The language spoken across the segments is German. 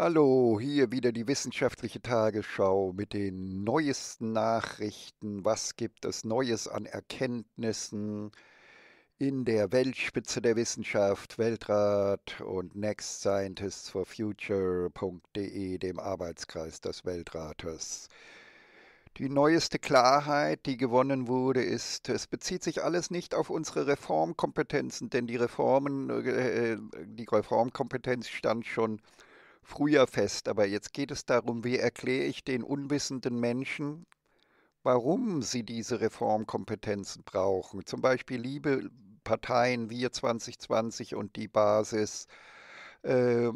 Hallo, hier wieder die wissenschaftliche Tagesschau mit den neuesten Nachrichten. Was gibt es Neues an Erkenntnissen in der Weltspitze der Wissenschaft, Weltrat und Next Scientists for Future.de, dem Arbeitskreis des Weltrates? Die neueste Klarheit, die gewonnen wurde, ist, es bezieht sich alles nicht auf unsere Reformkompetenzen, denn die Reformen, äh, äh, die Reformkompetenz stand schon früher fest. Aber jetzt geht es darum, wie erkläre ich den unwissenden Menschen, warum sie diese Reformkompetenzen brauchen. Zum Beispiel, liebe Parteien, wir 2020 und die Basis. Äh,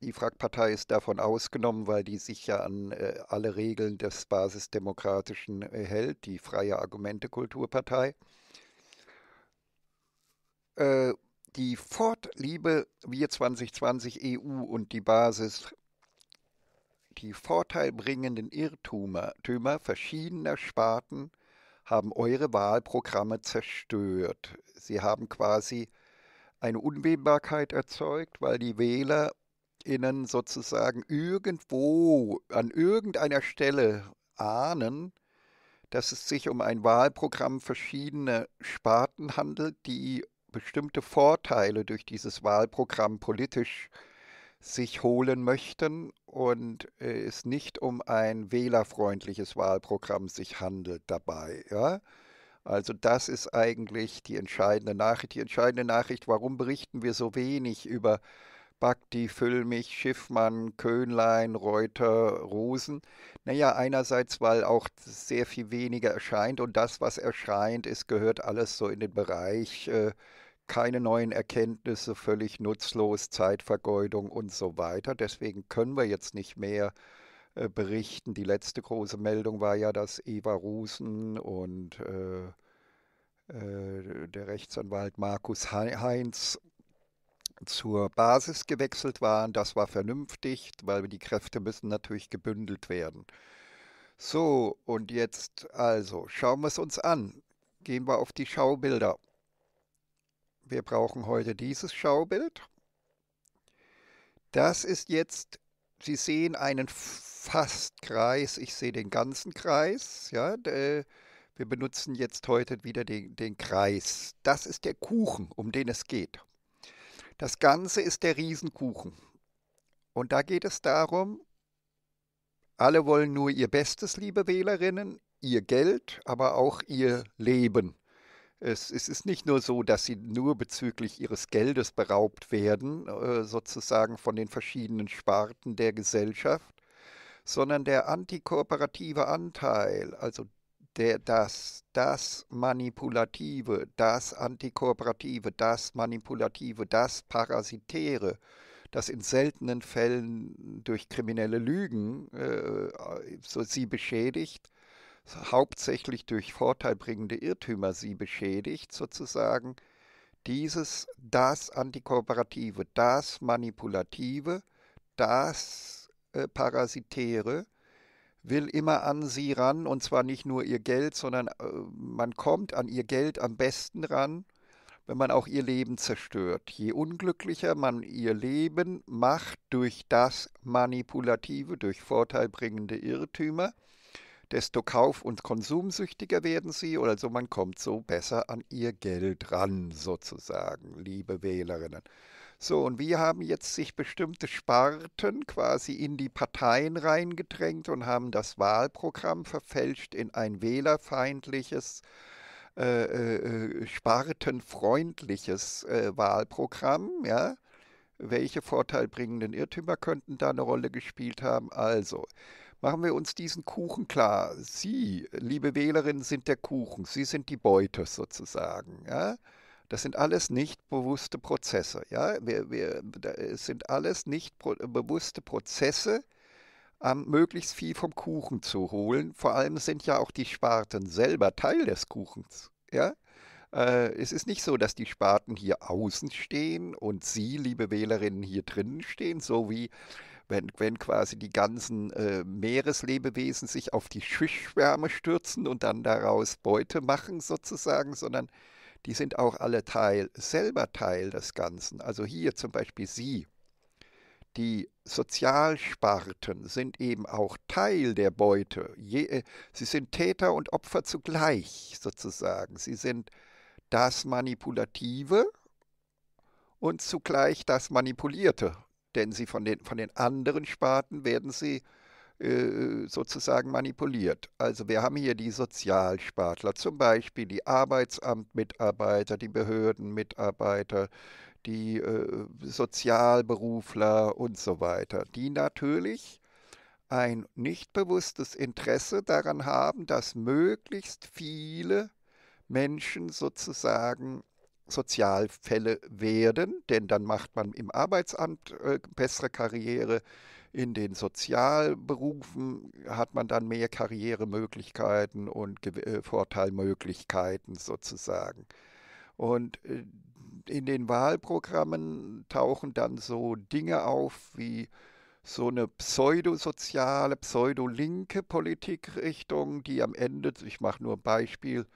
die Frag-Partei ist davon ausgenommen, weil die sich ja an äh, alle Regeln des Basisdemokratischen äh, hält, die Freie Argumente-Kulturpartei. Äh, die Fortliebe Wir 2020 EU und die Basis die vorteilbringenden Irrtümer verschiedener Sparten haben eure Wahlprogramme zerstört. Sie haben quasi eine Unwählbarkeit erzeugt, weil die WählerInnen sozusagen irgendwo an irgendeiner Stelle ahnen, dass es sich um ein Wahlprogramm verschiedener Sparten handelt, die bestimmte Vorteile durch dieses Wahlprogramm politisch sich holen möchten und äh, es nicht um ein wählerfreundliches Wahlprogramm sich handelt dabei. Ja? Also das ist eigentlich die entscheidende Nachricht. Die entscheidende Nachricht, warum berichten wir so wenig über äh, Bakti, Füllmich, Schiffmann, Köhnlein, Reuter, Rosen. Naja, einerseits, weil auch sehr viel weniger erscheint und das, was erscheint, ist, gehört alles so in den Bereich äh, keine neuen Erkenntnisse, völlig nutzlos, Zeitvergeudung und so weiter. Deswegen können wir jetzt nicht mehr äh, berichten. Die letzte große Meldung war ja, dass Eva Rosen und äh, äh, der Rechtsanwalt Markus Heinz zur Basis gewechselt waren. Das war vernünftig, weil die Kräfte müssen natürlich gebündelt werden. So, und jetzt also, schauen wir es uns an. Gehen wir auf die Schaubilder. Wir brauchen heute dieses Schaubild. Das ist jetzt, Sie sehen einen fast Kreis, ich sehe den ganzen Kreis. Ja, äh, wir benutzen jetzt heute wieder den, den Kreis. Das ist der Kuchen, um den es geht. Das Ganze ist der Riesenkuchen. Und da geht es darum, alle wollen nur ihr Bestes, liebe Wählerinnen, ihr Geld, aber auch ihr Leben. Es, es, ist nicht nur so, dass sie nur bezüglich ihres Geldes beraubt werden, äh, sozusagen von den verschiedenen Sparten der Gesellschaft, sondern der antikooperative Anteil, also der, das, das Manipulative, das Antikooperative, das Manipulative, das Parasitäre, das in seltenen Fällen durch kriminelle Lügen äh, so sie beschädigt, hauptsächlich durch vorteilbringende Irrtümer sie beschädigt, sozusagen, dieses, das Antikooperative, das Manipulative, das äh, Parasitäre, will immer an sie ran und zwar nicht nur ihr Geld, sondern äh, man kommt an ihr Geld am besten ran, wenn man auch ihr Leben zerstört. Je unglücklicher man ihr Leben macht durch das manipulative, durch vorteilbringende Irrtümer, desto kauf- und konsumsüchtiger werden sie, oder so also man kommt so besser an ihr Geld ran, sozusagen, liebe Wählerinnen. So, und wir haben jetzt sich bestimmte Sparten quasi in die Parteien reingedrängt und haben das Wahlprogramm verfälscht in ein wählerfeindliches, äh, äh, äh, spartenfreundliches äh, Wahlprogramm. Ja? Welche vorteilbringenden Irrtümer könnten da eine Rolle gespielt haben? Also, machen wir uns diesen Kuchen klar. Sie, liebe Wählerinnen, sind der Kuchen. Sie sind die Beute sozusagen. Ja? Das sind alles nicht bewusste Prozesse. Ja? Wir, wir, äh, es sind alles nicht pro, äh, bewusste Prozesse, ähm, möglichst viel vom Kuchen zu holen. Vor allem sind ja auch die Sparten selber Teil des Kuchens. Ja? Äh, es ist nicht so, dass die Sparten hier außen stehen und Sie, liebe Wählerinnen, hier drinnen stehen, so wie wenn, wenn quasi die ganzen äh, Meereslebewesen sich auf die Schischwärme stürzen und dann daraus Beute machen sozusagen, sondern die sind auch alle Teil, selber Teil des Ganzen. Also hier zum Beispiel Sie. Die Sozialsparten sind eben auch Teil der Beute. Je, äh, sie sind Täter und Opfer zugleich, sozusagen. Sie sind das Manipulative und zugleich das Manipulierte. Denn sie von den, von den anderen Sparten werden sie äh, sozusagen manipuliert. Also wir haben hier die Sozialspartler, zum Beispiel die Arbeitsamtmitarbeiter, die Behördenmitarbeiter, die äh, Sozialberufler und so weiter, die natürlich ein nicht bewusstes Interesse daran haben, dass möglichst viele Menschen sozusagen Sozialfälle werden, denn dann macht man im Arbeitsamt äh, bessere Karriere, in den Sozialberufen hat man dann mehr Karrieremöglichkeiten und Ge äh, Vorteilmöglichkeiten sozusagen. Und äh, in den Wahlprogrammen tauchen dann so Dinge auf wie so eine pseudosoziale, pseudolinke Politikrichtung, die am Ende, ich mache nur ein Beispiel,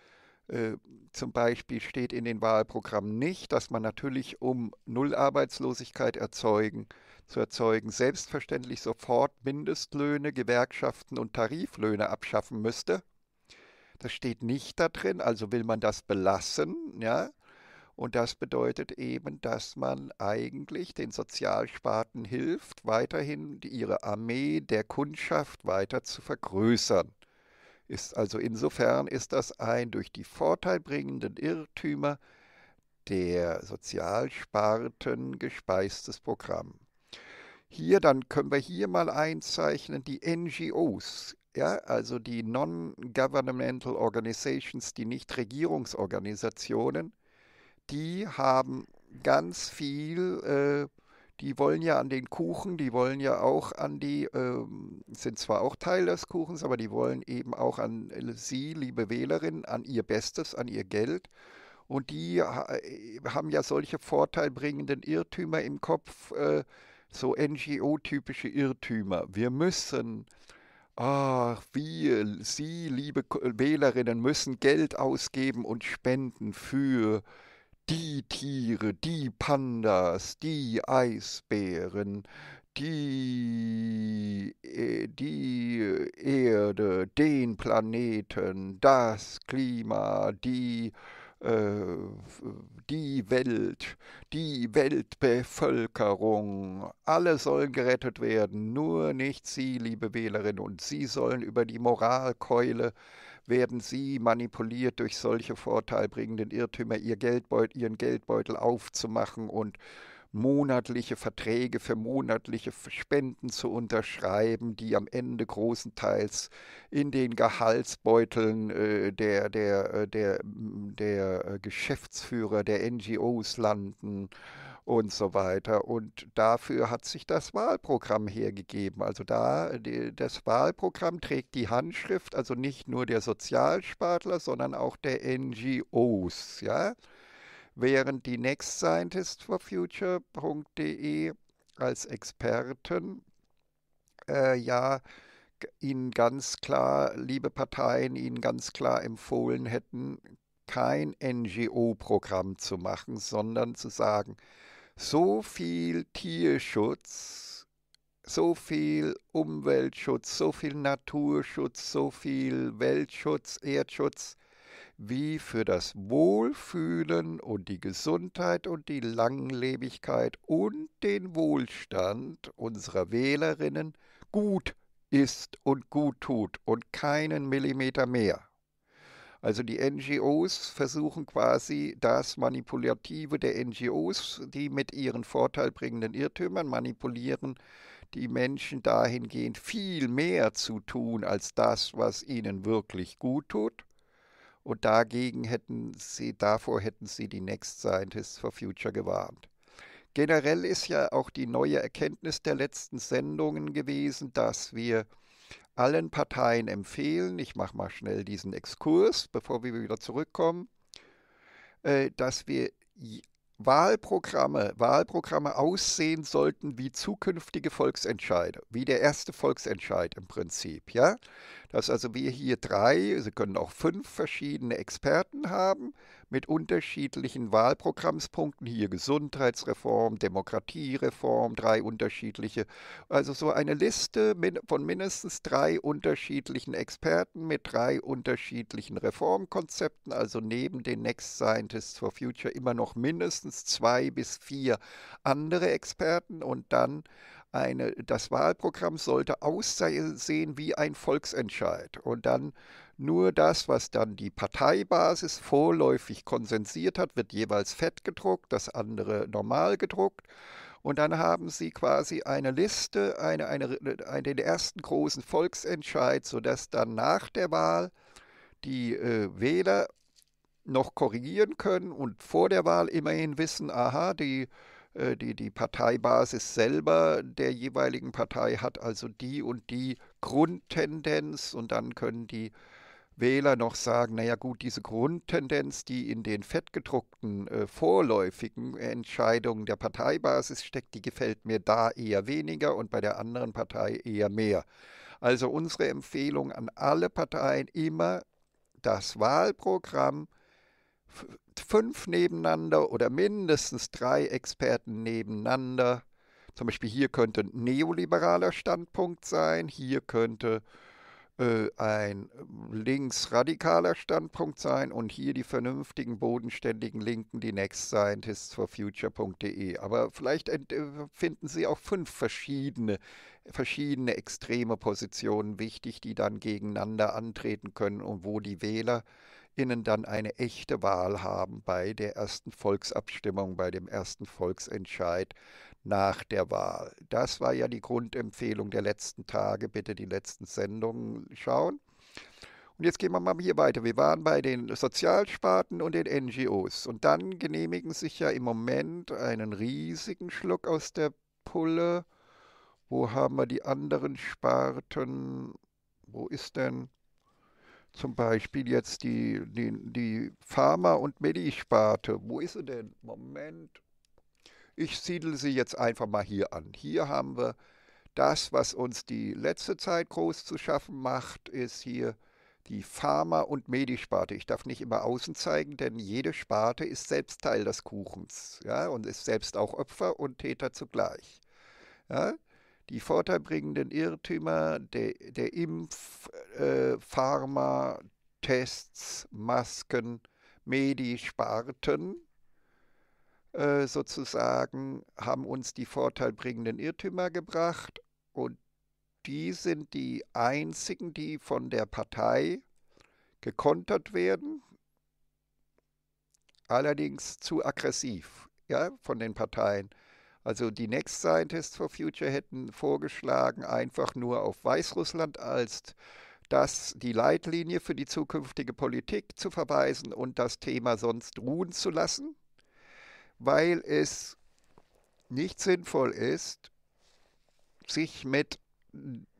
äh, zum Beispiel steht in den Wahlprogrammen nicht, dass man natürlich, um Nullarbeitslosigkeit erzeugen, äh, zu erzeugen, selbstverständlich sofort Mindestlöhne, Gewerkschaften und Tariflöhne abschaffen müsste. Das steht nicht da drin, also will man das belassen, ja. Und das bedeutet eben, dass man eigentlich den Sozialsparten hilft, weiterhin ihre Armee der Kundschaft weiter zu vergrößern. Ist also insofern ist das ein durch die vorteilbringenden Irrtümer der Sozialsparten gespeistes Programm. Hier, dann können wir hier mal einzeichnen, die NGOs, ja, also die Non-Governmental Organizations, die Nichtregierungsorganisationen, die haben ganz viel, äh, die wollen ja an den Kuchen, die wollen ja auch an die, äh, sind zwar auch Teil des Kuchens, aber die wollen eben auch an Sie, liebe Wählerin, an Ihr Bestes, an Ihr Geld. Und die ha äh, haben ja solche vorteilbringenden Irrtümer im Kopf. Äh, so NGO-typische Irrtümer. Wir müssen, ach, wir, Sie, liebe Wählerinnen, müssen Geld ausgeben und spenden für die Tiere, die Pandas, die Eisbären, die, äh, die Erde, den Planeten, das Klima, die äh, die Welt, die Weltbevölkerung, alle sollen gerettet werden, nur nicht Sie, liebe Wählerin, und Sie sollen über die Moralkeule werden Sie manipuliert durch solche vorteilbringenden Irrtümer, Ihr Geldbeutel, Ihren Geldbeutel aufzumachen und monatliche Verträge für monatliche Spenden zu unterschreiben, die am Ende großenteils in den Gehaltsbeuteln äh, der, der, äh, der, der äh, Geschäftsführer der NGOs landen und so weiter. Und dafür hat sich das Wahlprogramm hergegeben. Also da, das Wahlprogramm trägt die Handschrift, also nicht nur der Sozialspartler, sondern auch der NGOs, ja während die Next Scientist for Future.de als Experten äh, ja Ihnen ganz klar, liebe Parteien, Ihnen ganz klar empfohlen hätten, kein NGO-Programm zu machen, sondern zu sagen, so viel Tierschutz, so viel Umweltschutz, so viel Naturschutz, so viel Weltschutz, Erdschutz, wie für das Wohlfühlen und die Gesundheit und die Langlebigkeit und den Wohlstand unserer Wählerinnen gut ist und gut tut und keinen Millimeter mehr. Also die NGOs versuchen quasi das Manipulative der NGOs, die mit ihren vorteilbringenden Irrtümern manipulieren, die Menschen dahingehend viel mehr zu tun als das, was ihnen wirklich gut tut und dagegen hätten sie, davor hätten sie die Next Scientists for Future gewarnt. Generell ist ja auch die neue Erkenntnis der letzten Sendungen gewesen, dass wir allen Parteien empfehlen, ich mache mal schnell diesen Exkurs, bevor wir wieder zurückkommen, äh, dass wir Wahlprogramme, Wahlprogramme aussehen sollten wie zukünftige Volksentscheide, wie der erste Volksentscheid im Prinzip, ja? dass also wir hier drei, Sie können auch fünf verschiedene Experten haben mit unterschiedlichen Wahlprogrammspunkten, hier Gesundheitsreform, Demokratiereform, drei unterschiedliche, also so eine Liste von mindestens drei unterschiedlichen Experten mit drei unterschiedlichen Reformkonzepten, also neben den Next Scientists for Future immer noch mindestens zwei bis vier andere Experten und dann eine, das Wahlprogramm sollte aussehen wie ein Volksentscheid und dann nur das, was dann die Parteibasis vorläufig konsensiert hat, wird jeweils fett gedruckt, das andere normal gedruckt. Und dann haben sie quasi eine Liste, eine, eine, eine, den ersten großen Volksentscheid, sodass dann nach der Wahl die äh, Wähler noch korrigieren können und vor der Wahl immerhin wissen, aha, die äh, die, die Parteibasis selber der jeweiligen Partei hat also die und die Grundtendenz und dann können die Wähler noch sagen, naja gut, diese Grundtendenz, die in den fettgedruckten äh, vorläufigen Entscheidungen der Parteibasis steckt, die gefällt mir da eher weniger und bei der anderen Partei eher mehr. Also unsere Empfehlung an alle Parteien immer das Wahlprogramm fünf nebeneinander oder mindestens drei Experten nebeneinander. Zum Beispiel hier könnte ein neoliberaler Standpunkt sein, hier könnte äh, ein linksradikaler Standpunkt sein und hier die vernünftigen, bodenständigen Linken, die Next Scientists for Future.de. Aber vielleicht äh, finden Sie auch fünf verschiedene, verschiedene extreme Positionen wichtig, die dann gegeneinander antreten können und wo die Wähler Innen dann eine echte Wahl haben bei der ersten Volksabstimmung, bei dem ersten Volksentscheid nach der Wahl. Das war ja die Grundempfehlung der letzten Tage. Bitte die letzten Sendungen schauen. Und jetzt gehen wir mal hier weiter. Wir waren bei den Sozialsparten und den NGOs. Und dann genehmigen sich ja im Moment einen riesigen Schluck aus der Pulle. Wo haben wir die anderen Sparten? Wo ist denn? zum Beispiel jetzt die, die, die Pharma- und Medisparte. Wo ist sie denn? Moment. Ich siedle sie jetzt einfach mal hier an. Hier haben wir das, was uns die letzte Zeit groß zu schaffen macht, ist hier die Pharma- und Medisparte. Ich darf nicht immer außen zeigen, denn jede Sparte ist selbst Teil des Kuchens ja, und ist selbst auch Opfer und Täter zugleich. Ja? die vorteilbringenden Irrtümer der, der Impf-, äh, Pharma-, Tests, Masken, Medisparten äh, sozusagen haben uns die vorteilbringenden Irrtümer gebracht und die sind die einzigen, die von der Partei gekontert werden, allerdings zu aggressiv ja, von den Parteien. Also die Next Scientists for Future hätten vorgeschlagen, einfach nur auf Weißrussland als das die Leitlinie für die zukünftige Politik zu verweisen und das Thema sonst ruhen zu lassen, weil es nicht sinnvoll ist, sich mit,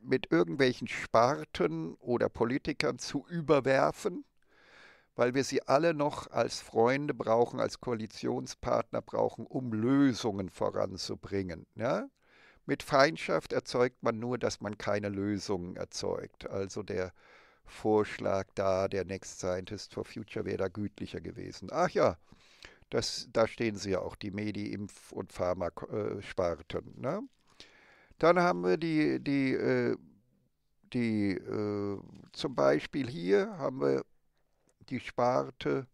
mit irgendwelchen Sparten oder Politikern zu überwerfen weil wir sie alle noch als Freunde brauchen, als Koalitionspartner brauchen, um Lösungen voranzubringen. Ja? Mit Feindschaft erzeugt man nur, dass man keine Lösungen erzeugt. Also der Vorschlag da, der Next Scientist for Future wäre da gütlicher gewesen. Ach ja, das, da stehen sie ja auch, die Medi-, Impf- und Pharmasparten. Ne? Dann haben wir die, die, äh, die, die äh, zum Beispiel hier haben wir die Sparte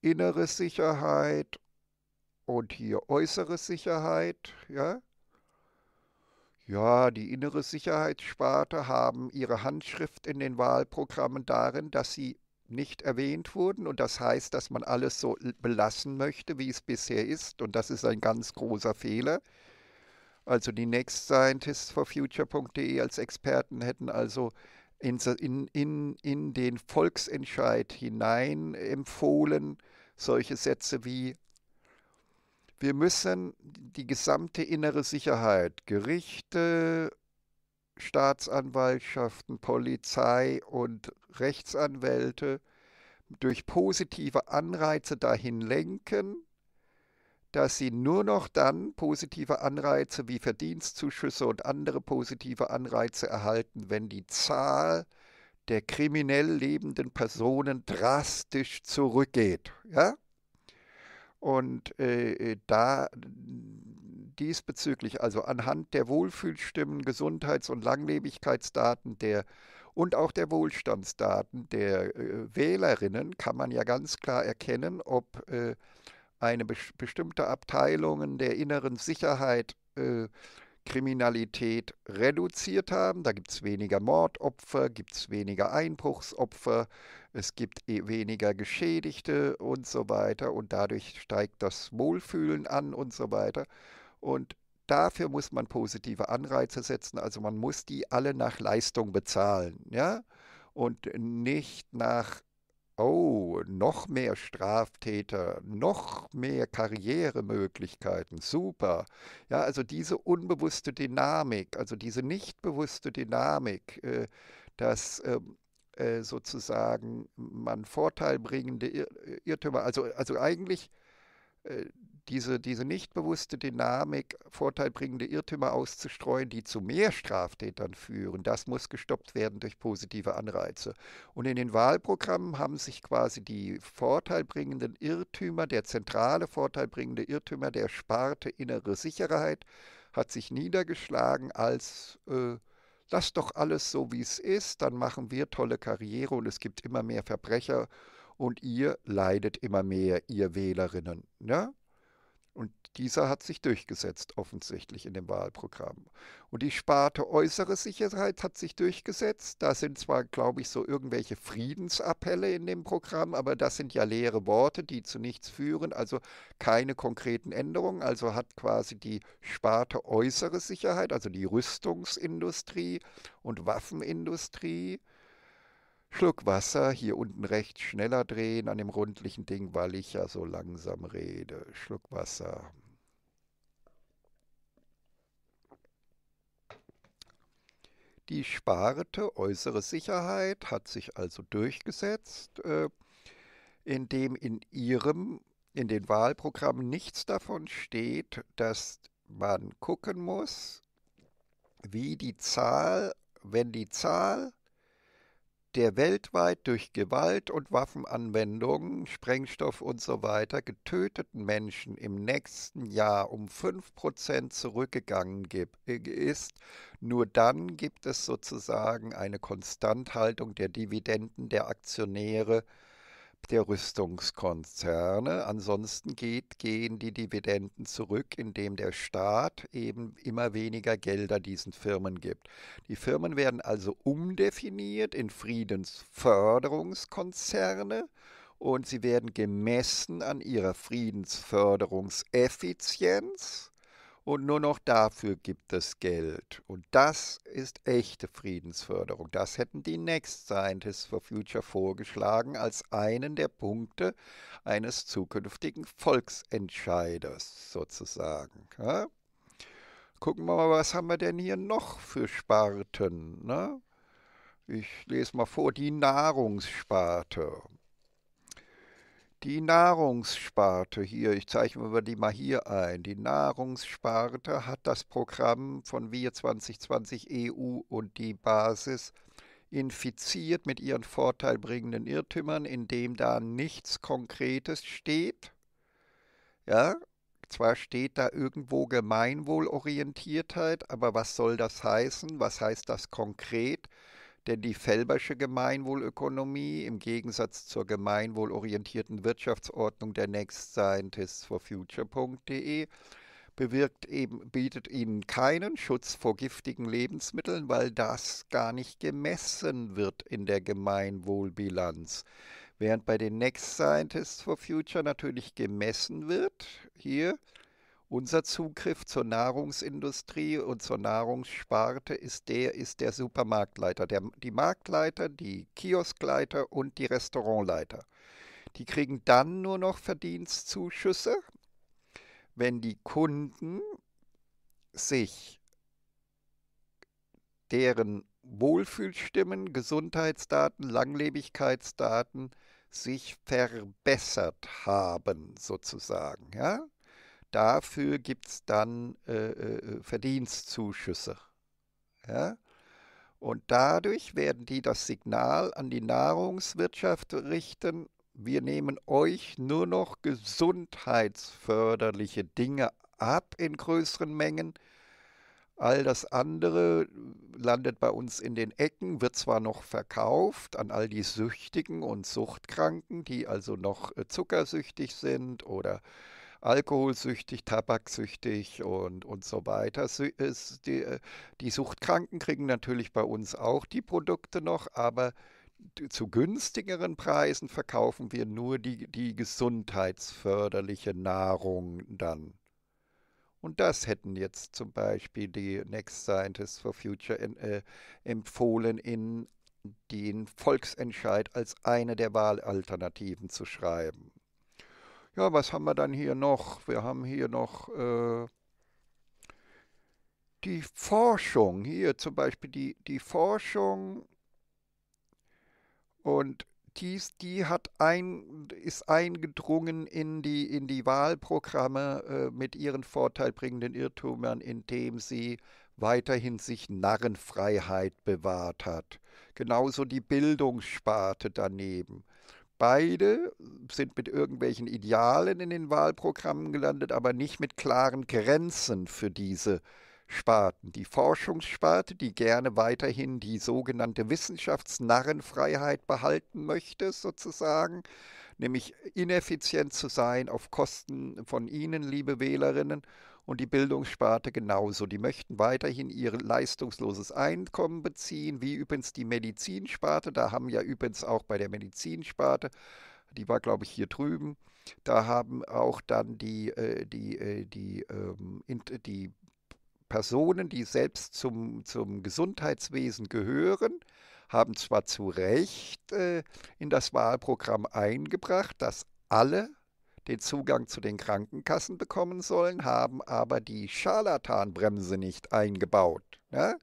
innere Sicherheit und hier äußere Sicherheit, ja. Ja, die innere Sicherheitssparte haben ihre Handschrift in den Wahlprogrammen darin, dass sie nicht erwähnt wurden und das heißt, dass man alles so belassen möchte, wie es bisher ist und das ist ein ganz großer Fehler. Also die Next Scientists for Future.de als Experten hätten also in, in, in den Volksentscheid hinein empfohlen, solche Sätze wie wir müssen die gesamte innere Sicherheit, Gerichte, Staatsanwaltschaften, Polizei und Rechtsanwälte durch positive Anreize dahin lenken, dass sie nur noch dann positive Anreize wie Verdienstzuschüsse und andere positive Anreize erhalten, wenn die Zahl der kriminell lebenden Personen drastisch zurückgeht. Ja? Und äh, da diesbezüglich, also anhand der Wohlfühlstimmen, Gesundheits- und Langlebigkeitsdaten der und auch der Wohlstandsdaten der äh, Wählerinnen kann man ja ganz klar erkennen, ob äh, eine be bestimmte Abteilung der inneren Sicherheit äh, Kriminalität reduziert haben. Da gibt es weniger Mordopfer, gibt es weniger Einbruchsopfer, es gibt e-, weniger Geschädigte und so weiter. Und dadurch steigt das Wohlfühlen an und so weiter. Und dafür muss man positive Anreize setzen. Also man muss die alle nach Leistung bezahlen. Ja? Und nicht nach oh, noch mehr Straftäter, noch mehr Karrieremöglichkeiten, super. Ja, also diese unbewusste Dynamik, also diese nicht bewusste Dynamik, äh, dass ähm, äh, sozusagen man vorteilbringende Irrtümer, also, also eigentlich äh, diese, diese nicht bewusste Dynamik, vorteilbringende Irrtümer auszustreuen, die zu mehr Straftätern führen, das muss gestoppt werden durch positive Anreize. Und in den Wahlprogrammen haben sich quasi die vorteilbringenden Irrtümer, der zentrale vorteilbringende Irrtümer der Sparte innere Sicherheit, hat sich niedergeschlagen als äh, lass doch alles so, wie es ist, dann machen wir tolle Karriere und es gibt immer mehr Verbrecher und ihr leidet immer mehr, ihr Wählerinnen. Ja? Ne? Und dieser hat sich durchgesetzt, offensichtlich in dem Wahlprogramm. Und die Sparte äußere Sicherheit hat sich durchgesetzt. Da sind zwar, glaube ich, so irgendwelche Friedensappelle in dem Programm, aber das sind ja leere Worte, die zu nichts führen, also keine konkreten Änderungen. Also hat quasi die Sparte äußere Sicherheit, also die Rüstungsindustrie und Waffenindustrie, Schluck Wasser, hier unten rechts schneller drehen an dem rundlichen Ding, weil ich ja so langsam rede. Schluck Wasser. Die sparte äußere Sicherheit hat sich also durchgesetzt, äh, indem in ihrem, in den Wahlprogrammen nichts davon steht, dass man gucken muss, wie die Zahl, wenn die Zahl der weltweit durch Gewalt und Waffenanwendungen, Sprengstoff und So weiter getöteten Menschen im nächsten Jahr um 5% zurückgegangen äh, ist, nur dann gibt es sozusagen eine Konstanthaltung der Dividenden der Aktionäre der Rüstungskonzerne. Ansonsten geht, gehen die Dividenden zurück, indem der Staat eben immer weniger Gelder diesen Firmen gibt. Die Firmen werden also umdefiniert in Friedensförderungskonzerne und sie werden gemessen an ihrer Friedensförderungseffizienz und nur noch dafür gibt es Geld. Und das ist echte Friedensförderung. Das hätten die Next Scientists for Future vorgeschlagen als einen der Punkte eines zukünftigen Volksentscheiders sozusagen. Ja? Gucken wir mal, was haben wir denn hier noch für Sparten? Ne? Ich lese mal vor, die Nahrungssparte. Die Nahrungssparte hier, ich zeichne mir die mal hier ein. Die Nahrungssparte hat das Programm von Wir 2020 EU und die Basis infiziert mit ihren vorteilbringenden Irrtümern, indem da nichts Konkretes steht. Ja, zwar steht da irgendwo Gemeinwohlorientiertheit, aber was soll das heißen? Was heißt das konkret? denn die Felbersche Gemeinwohlökonomie im Gegensatz zur gemeinwohlorientierten Wirtschaftsordnung der Next Scientists for Future.de bewirkt eben, bietet ihnen keinen Schutz vor giftigen Lebensmitteln, weil das gar nicht gemessen wird in der Gemeinwohlbilanz. Während bei den Next Scientists for Future natürlich gemessen wird, hier unser Zugriff zur Nahrungsindustrie und zur Nahrungssparte ist der, ist der Supermarktleiter. Der, die Marktleiter, die Kioskleiter und die Restaurantleiter. Die kriegen dann nur noch Verdienstzuschüsse, wenn die Kunden sich deren Wohlfühlstimmen, Gesundheitsdaten, Langlebigkeitsdaten sich verbessert haben, sozusagen. Ja? Dafür gibt es dann äh, äh, äh, Verdienstzuschüsse. Ja? Und dadurch werden die das Signal an die Nahrungswirtschaft richten, wir nehmen euch nur noch gesundheitsförderliche Dinge ab in größeren Mengen. All das andere landet bei uns in den Ecken, wird zwar noch verkauft an all die Süchtigen und Suchtkranken, die also noch äh, zuckersüchtig sind oder alkoholsüchtig, tabaksüchtig und, und so weiter. Äh, die, Suchtkranken kriegen natürlich bei uns auch die Produkte noch, aber zu günstigeren Preisen verkaufen wir nur die, die gesundheitsförderliche Nahrung dann. Und das hätten jetzt zum Beispiel die Next Scientists for Future in, äh, empfohlen, in den Volksentscheid als eine der Wahlalternativen zu schreiben. Ja, was haben wir dann hier noch? Wir haben hier noch äh, die Forschung. Hier zum Beispiel die, die Forschung und dies, die hat ein, ist eingedrungen in die, in die Wahlprogramme äh, mit ihren vorteilbringenden Irrtümern, indem sie weiterhin sich Narrenfreiheit bewahrt hat. Genauso die Bildungssparte daneben. Beide sind mit irgendwelchen Idealen in den Wahlprogrammen gelandet, aber nicht mit klaren Grenzen für diese Sparten. Die Forschungssparte, die gerne weiterhin die sogenannte Wissenschaftsnarrenfreiheit behalten möchte, sozusagen, nämlich ineffizient zu sein auf Kosten von Ihnen, liebe Wählerinnen, und die Bildungssparte genauso. Die möchten weiterhin ihr leistungsloses Einkommen beziehen, wie übrigens die Medizinsparte. Da haben ja übrigens auch bei der Medizinsparte, die war glaube ich hier drüben, da haben auch dann die, äh, die, äh, die, die, ähm, die Personen, die selbst zum, zum Gesundheitswesen gehören, haben zwar zu Recht äh, in das Wahlprogramm eingebracht, dass alle den Zugang zu den Krankenkassen bekommen sollen, haben aber die Scharlatanbremse nicht eingebaut. Ne?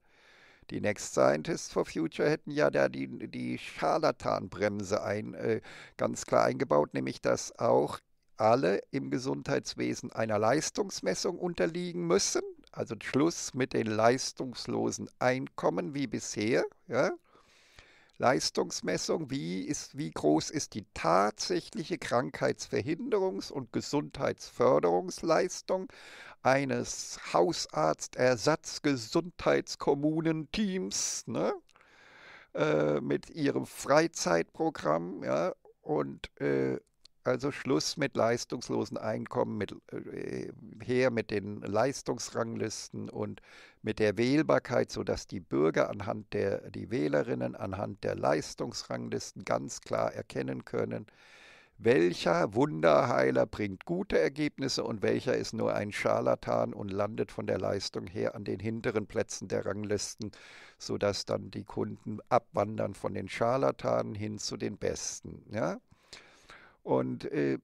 Die Next Scientists for Future hätten ja da die, die Scharlatanbremse ein, äh, ganz klar eingebaut, nämlich dass auch alle im Gesundheitswesen einer Leistungsmessung unterliegen müssen. Also Schluss mit den leistungslosen Einkommen wie bisher. Ja? Leistungsmessung, wie, ist, wie groß ist die tatsächliche Krankheitsverhinderungs- und Gesundheitsförderungsleistung eines Hausarztersatzgesundheitskommunenteams ne? äh, mit ihrem Freizeitprogramm ja? und äh, also Schluss mit leistungslosen Einkommen, mit, äh, her mit den Leistungsranglisten und mit der Wählbarkeit, sodass die Bürger anhand der, die Wählerinnen anhand der Leistungsranglisten ganz klar erkennen können, welcher Wunderheiler bringt gute Ergebnisse und welcher ist nur ein Scharlatan und landet von der Leistung her an den hinteren Plätzen der Ranglisten, sodass dann die Kunden abwandern von den Scharlatanen hin zu den Besten. Ja? Und äh,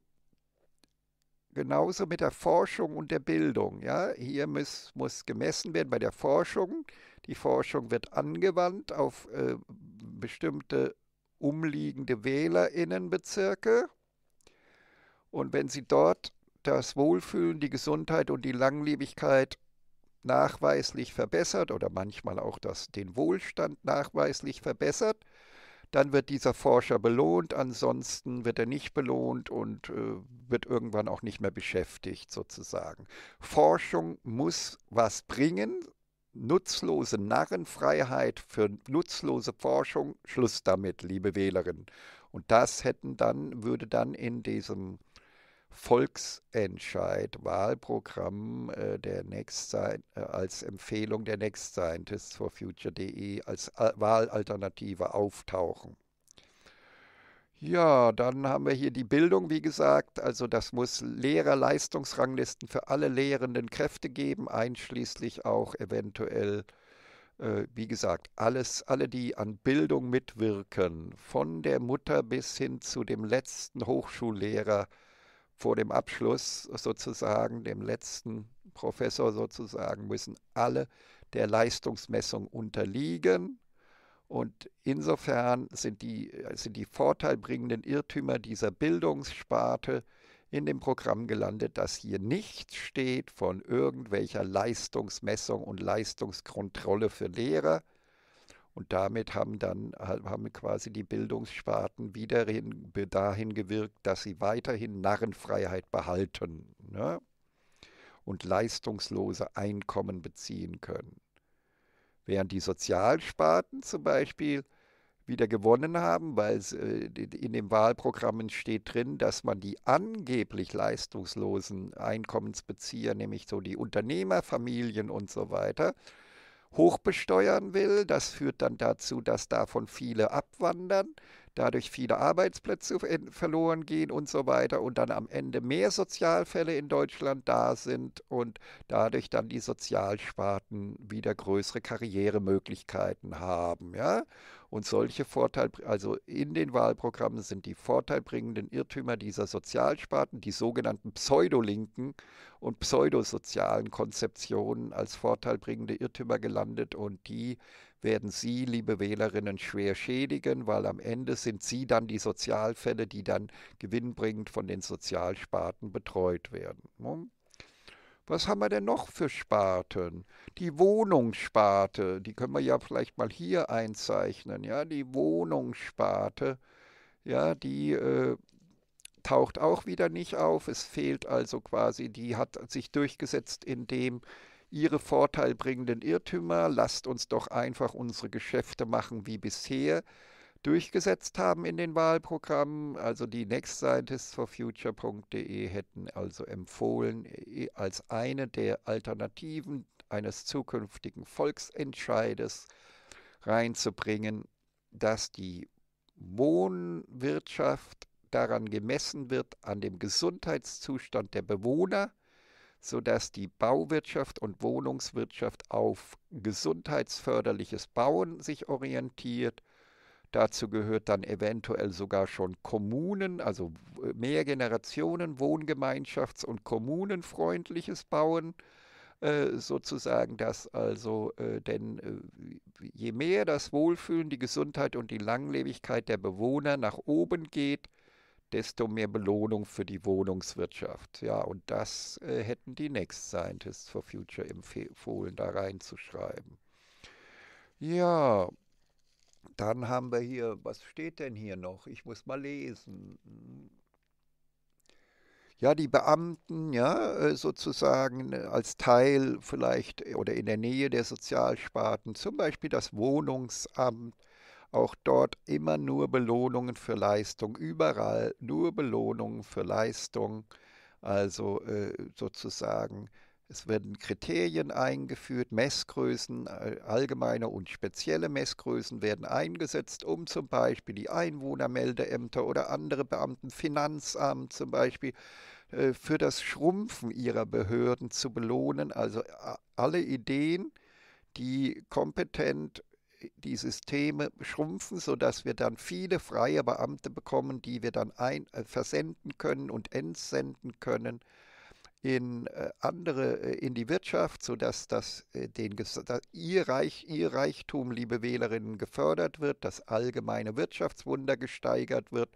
genauso mit der Forschung und der Bildung. Ja? Hier muss, muss gemessen werden bei der Forschung. Die Forschung wird angewandt auf äh, bestimmte umliegende Wählerinnenbezirke. Und wenn sie dort das Wohlfühlen, die Gesundheit und die Langlebigkeit nachweislich verbessert oder manchmal auch das, den Wohlstand nachweislich verbessert, dann wird dieser Forscher belohnt, ansonsten wird er nicht belohnt und äh, wird irgendwann auch nicht mehr beschäftigt sozusagen. Forschung muss was bringen, nutzlose Narrenfreiheit für nutzlose Forschung, Schluss damit, liebe Wählerinnen. Und das hätten dann, würde dann in diesem Volksentscheid-Wahlprogramm äh, der Next äh, als Empfehlung der Next Scientists for Future.de als A äh, Wahlalternative auftauchen. Ja, dann haben wir hier die Bildung, wie gesagt. Also das muss Lehrerleistungsranglisten für alle lehrenden Kräfte geben, einschließlich auch eventuell, äh, wie gesagt, alles, alle, die an Bildung mitwirken, von der Mutter bis hin zu dem letzten Hochschullehrer, vor dem Abschluss sozusagen, dem letzten Professor sozusagen, müssen alle der Leistungsmessung unterliegen. Und insofern sind die, sind die vorteilbringenden Irrtümer dieser Bildungssparte in dem Programm gelandet, dass hier nichts steht von irgendwelcher Leistungsmessung und Leistungskontrolle für Lehrer, und damit haben dann haben quasi die Bildungssparten wieder hin, dahin gewirkt, dass sie weiterhin Narrenfreiheit behalten ne? und leistungslose Einkommen beziehen können. Während die Sozialsparten zum Beispiel wieder gewonnen haben, weil äh, in den Wahlprogrammen steht drin, dass man die angeblich leistungslosen Einkommensbezieher, nämlich so die Unternehmerfamilien und so weiter, hochbesteuern will. Das führt dann dazu, dass davon viele abwandern, dadurch viele Arbeitsplätze verloren gehen und so weiter und dann am Ende mehr Sozialfälle in Deutschland da sind und dadurch dann die Sozialsparten wieder größere Karrieremöglichkeiten haben. Ja? Und solche Vorteil, also in den Wahlprogrammen sind die vorteilbringenden Irrtümer dieser Sozialsparten, die sogenannten Pseudolinken und pseudosozialen Konzeptionen als vorteilbringende Irrtümer gelandet und die werden Sie, liebe Wählerinnen, schwer schädigen, weil am Ende sind Sie dann die Sozialfälle, die dann gewinnbringend von den Sozialsparten betreut werden. Hm? Was haben wir denn noch für Sparten? Die Wohnungssparte, die können wir ja vielleicht mal hier einzeichnen. Ja, die Wohnungssparte, ja, die äh, taucht auch wieder nicht auf. Es fehlt also quasi, die hat sich durchgesetzt, indem ihre vorteilbringenden Irrtümer, lasst uns doch einfach unsere Geschäfte machen wie bisher, durchgesetzt haben in den Wahlprogrammen. Also die Next Scientists for Future.de hätten also empfohlen, äh, als eine der Alternativen eines zukünftigen Volksentscheides reinzubringen, dass die Wohnwirtschaft daran gemessen wird, an dem Gesundheitszustand der Bewohner, sodass die Bauwirtschaft und Wohnungswirtschaft auf gesundheitsförderliches Bauen sich orientiert Dazu gehört dann eventuell sogar schon Kommunen, also äh, mehr Generationen, Wohngemeinschafts- und Kommunenfreundliches Bauen äh, sozusagen dass also, äh, denn je mehr das Wohlfühlen, die Gesundheit und die Langlebigkeit der Bewohner nach oben geht, desto mehr Belohnung für die Wohnungswirtschaft. Ja, und das hätten die Next Scientists for Future empfohlen, da reinzuschreiben. Ja, dann haben wir hier, was steht denn hier noch? Ich muss mal lesen. Ja, die Beamten, ja, äh, sozusagen äh, als Teil vielleicht äh, oder in der Nähe der Sozialsparten, zum Beispiel das Wohnungsamt, auch dort immer nur Belohnungen für Leistung, überall nur Belohnungen für Leistung, also äh, sozusagen es werden Kriterien eingeführt, Messgrößen, äh, allgemeine und spezielle Messgrößen werden eingesetzt, um zum Beispiel die Einwohnermeldeämter oder andere Beamten, Finanzamt zum Beispiel, äh, für das Schrumpfen ihrer Behörden zu belohnen. Also äh, alle Ideen, die kompetent die Systeme schrumpfen, sodass wir dann viele freie Beamte bekommen, die wir dann ein, versenden können und entsenden können in äh, andere, äh, in die Wirtschaft, sodass das, äh, den, dass ihr, Reich, ihr Reichtum, liebe Wählerinnen, gefördert wird, das allgemeine Wirtschaftswunder gesteigert wird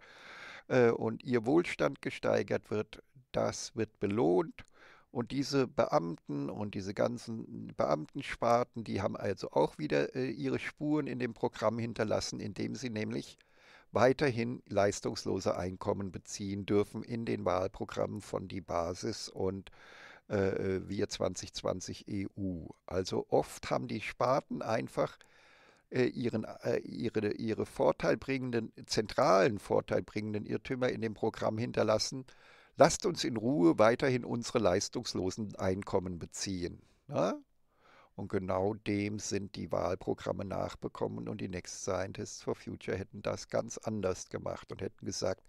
äh, und ihr Wohlstand gesteigert wird. Das wird belohnt. Und diese Beamten und diese ganzen Beamtensparten, die haben also auch wieder äh, ihre Spuren in dem Programm hinterlassen, indem sie nämlich weiterhin leistungslose Einkommen beziehen dürfen in den Wahlprogrammen von die Basis und äh, äh wir 2020 EU. Also oft haben die Sparten einfach äh, ihren, äh, ihre, ihre vorteilbringenden, zentralen vorteilbringenden Irrtümer in dem Programm hinterlassen. Lasst uns in Ruhe weiterhin unsere leistungslosen Einkommen beziehen. Na? Ne? Und genau dem sind die Wahlprogramme nachbekommen und die Next Scientists for Future hätten das ganz anders gemacht und hätten gesagt,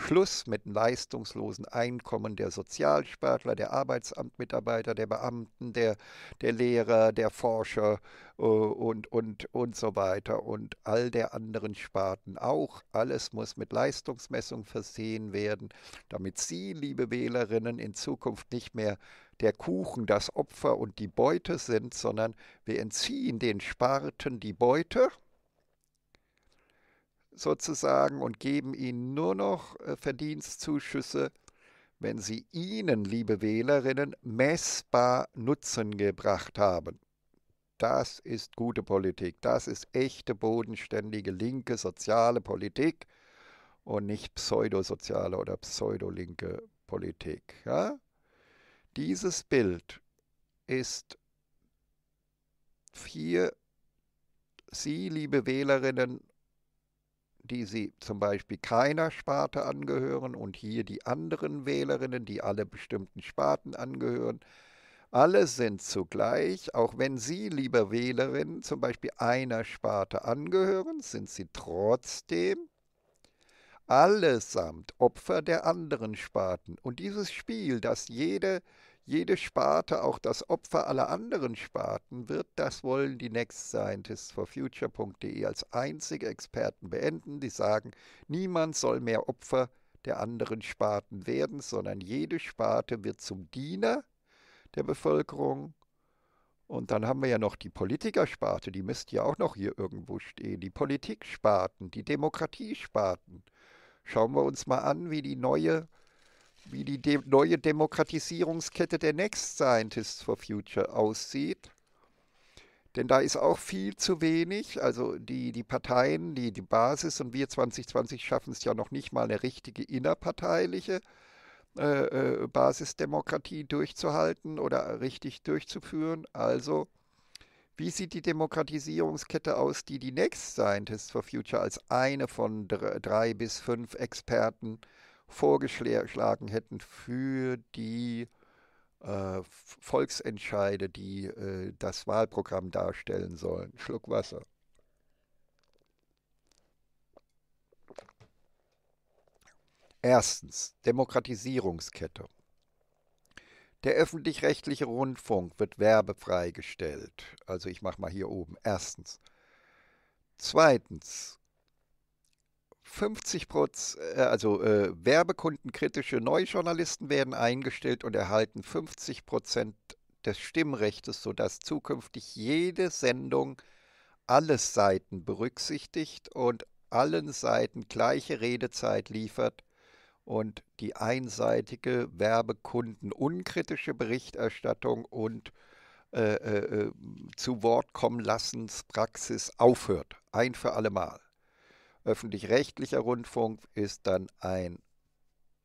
Schluss mit dem leistungslosen Einkommen der Sozialspartler, der Arbeitsamtmitarbeiter, der Beamten, der, der Lehrer, der Forscher äh, und, und, und so weiter und all der anderen Sparten auch. Alles muss mit Leistungsmessung versehen werden, damit Sie, liebe Wählerinnen, in Zukunft nicht mehr der Kuchen das Opfer und die Beute sind, sondern wir entziehen den Sparten die Beute sozusagen und geben ihnen nur noch äh, Verdienstzuschüsse, wenn sie ihnen, liebe Wählerinnen, messbar Nutzen gebracht haben. Das ist gute Politik, das ist echte, bodenständige, linke, soziale Politik und nicht pseudosoziale oder pseudolinke Politik. Ja? Dieses Bild ist hier Sie, liebe Wählerinnen, die sie zum Beispiel keiner Sparte angehören und hier die anderen Wählerinnen, die alle bestimmten Sparten angehören. Alle sind zugleich, auch wenn Sie, liebe Wählerinnen, zum Beispiel einer Sparte angehören, sind Sie trotzdem allesamt Opfer der anderen Sparten. Und dieses Spiel, das jede äh, jede Sparte auch das Opfer aller anderen Sparten wird, das wollen die Next Scientists for Future.de als einzige Experten beenden, die sagen, niemand soll mehr Opfer der anderen Sparten werden, sondern jede Sparte wird zum Diener der Bevölkerung. Und dann haben wir ja noch die Politikersparte, die müsste ja auch noch hier irgendwo stehen. Die Politiksparten, die Demokratiesparten. Schauen wir uns mal an, wie die neue wie die De neue Demokratisierungskette der Next Scientists for Future aussieht. Denn da ist auch viel zu wenig. Also die, die Parteien, die, die Basis und wir 2020 schaffen es ja noch nicht mal eine richtige innerparteiliche äh, äh, Basisdemokratie durchzuhalten oder richtig durchzuführen. Also wie sieht die Demokratisierungskette aus, die die Next Scientists for Future als eine von drei bis fünf Experten äh, vorgeschlagen hätten für die äh, Volksentscheide, die äh, das Wahlprogramm darstellen sollen. Schluck Wasser. Erstens Demokratisierungskette. Der öffentlich-rechtliche Rundfunk wird werbefrei gestellt. Also ich mache mal hier oben. Erstens. Zweitens 50 Prozent, äh, also äh, werbekundenkritische Neujournalisten werden eingestellt und erhalten 50 Prozent des Stimmrechts, sodass zukünftig jede Sendung alle Seiten berücksichtigt und allen Seiten gleiche Redezeit liefert und die einseitige werbekundenunkritische Berichterstattung und äh, äh, äh zu Wort kommen lassens Praxis aufhört. Ein für allemal. Öffentlich-rechtlicher Rundfunk ist dann ein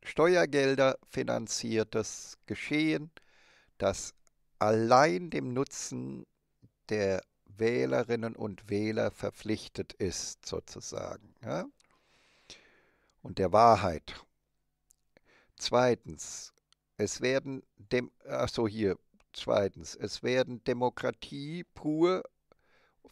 Steuergelder finanziertes Geschehen, das allein dem Nutzen der Wählerinnen und Wähler verpflichtet ist, sozusagen, ja? und der Wahrheit. Zweitens, es werden dem, ach so hier, zweitens, es werden Demokratie pur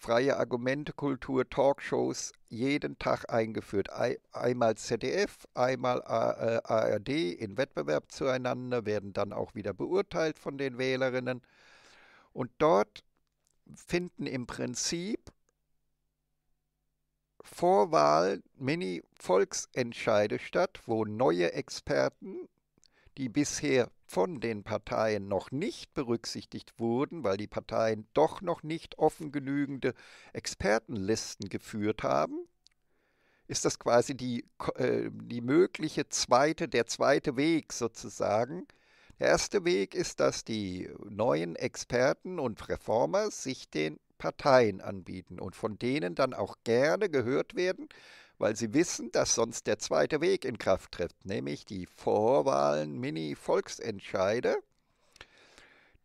freie Argumentekultur, Talkshows jeden Tag eingeführt. Einmal ZDF, einmal ARD äh, in Wettbewerb zueinander, werden dann auch wieder beurteilt von den Wählerinnen. Und dort finden im Prinzip Vorwahl, Mini-Volksentscheide statt, wo neue Experten die bisher von den Parteien noch nicht berücksichtigt wurden, weil die Parteien doch noch nicht offen genügende Expertenlisten geführt haben, ist das quasi die, äh, die mögliche zweite, der zweite Weg sozusagen. Der erste Weg ist, dass die neuen Experten und Reformer sich den Parteien anbieten und von denen dann auch gerne gehört werden, weil sie wissen, dass sonst der zweite Weg in Kraft tritt, nämlich die Vorwahlen Mini-Volksentscheide,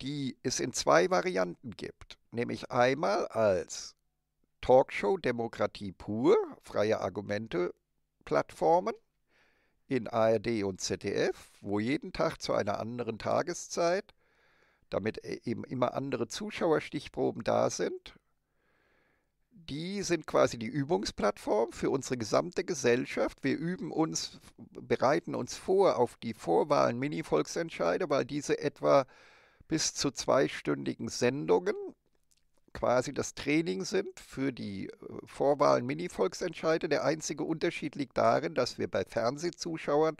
die es in zwei Varianten gibt, nämlich einmal als Talkshow Demokratie pur, freie Argumente Plattformen in ARD und ZDF, wo jeden Tag zu einer anderen Tageszeit, damit eben immer andere Zuschauerstichproben da sind, die sind quasi die Übungsplattform für unsere gesamte Gesellschaft. Wir üben uns, bereiten uns vor auf die Vorwahlen Mini-Volksentscheide, weil diese etwa bis zu zweistündigen Sendungen quasi das Training sind für die äh, Vorwahlen Mini-Volksentscheide. Der einzige Unterschied liegt darin, dass wir bei Fernsehzuschauern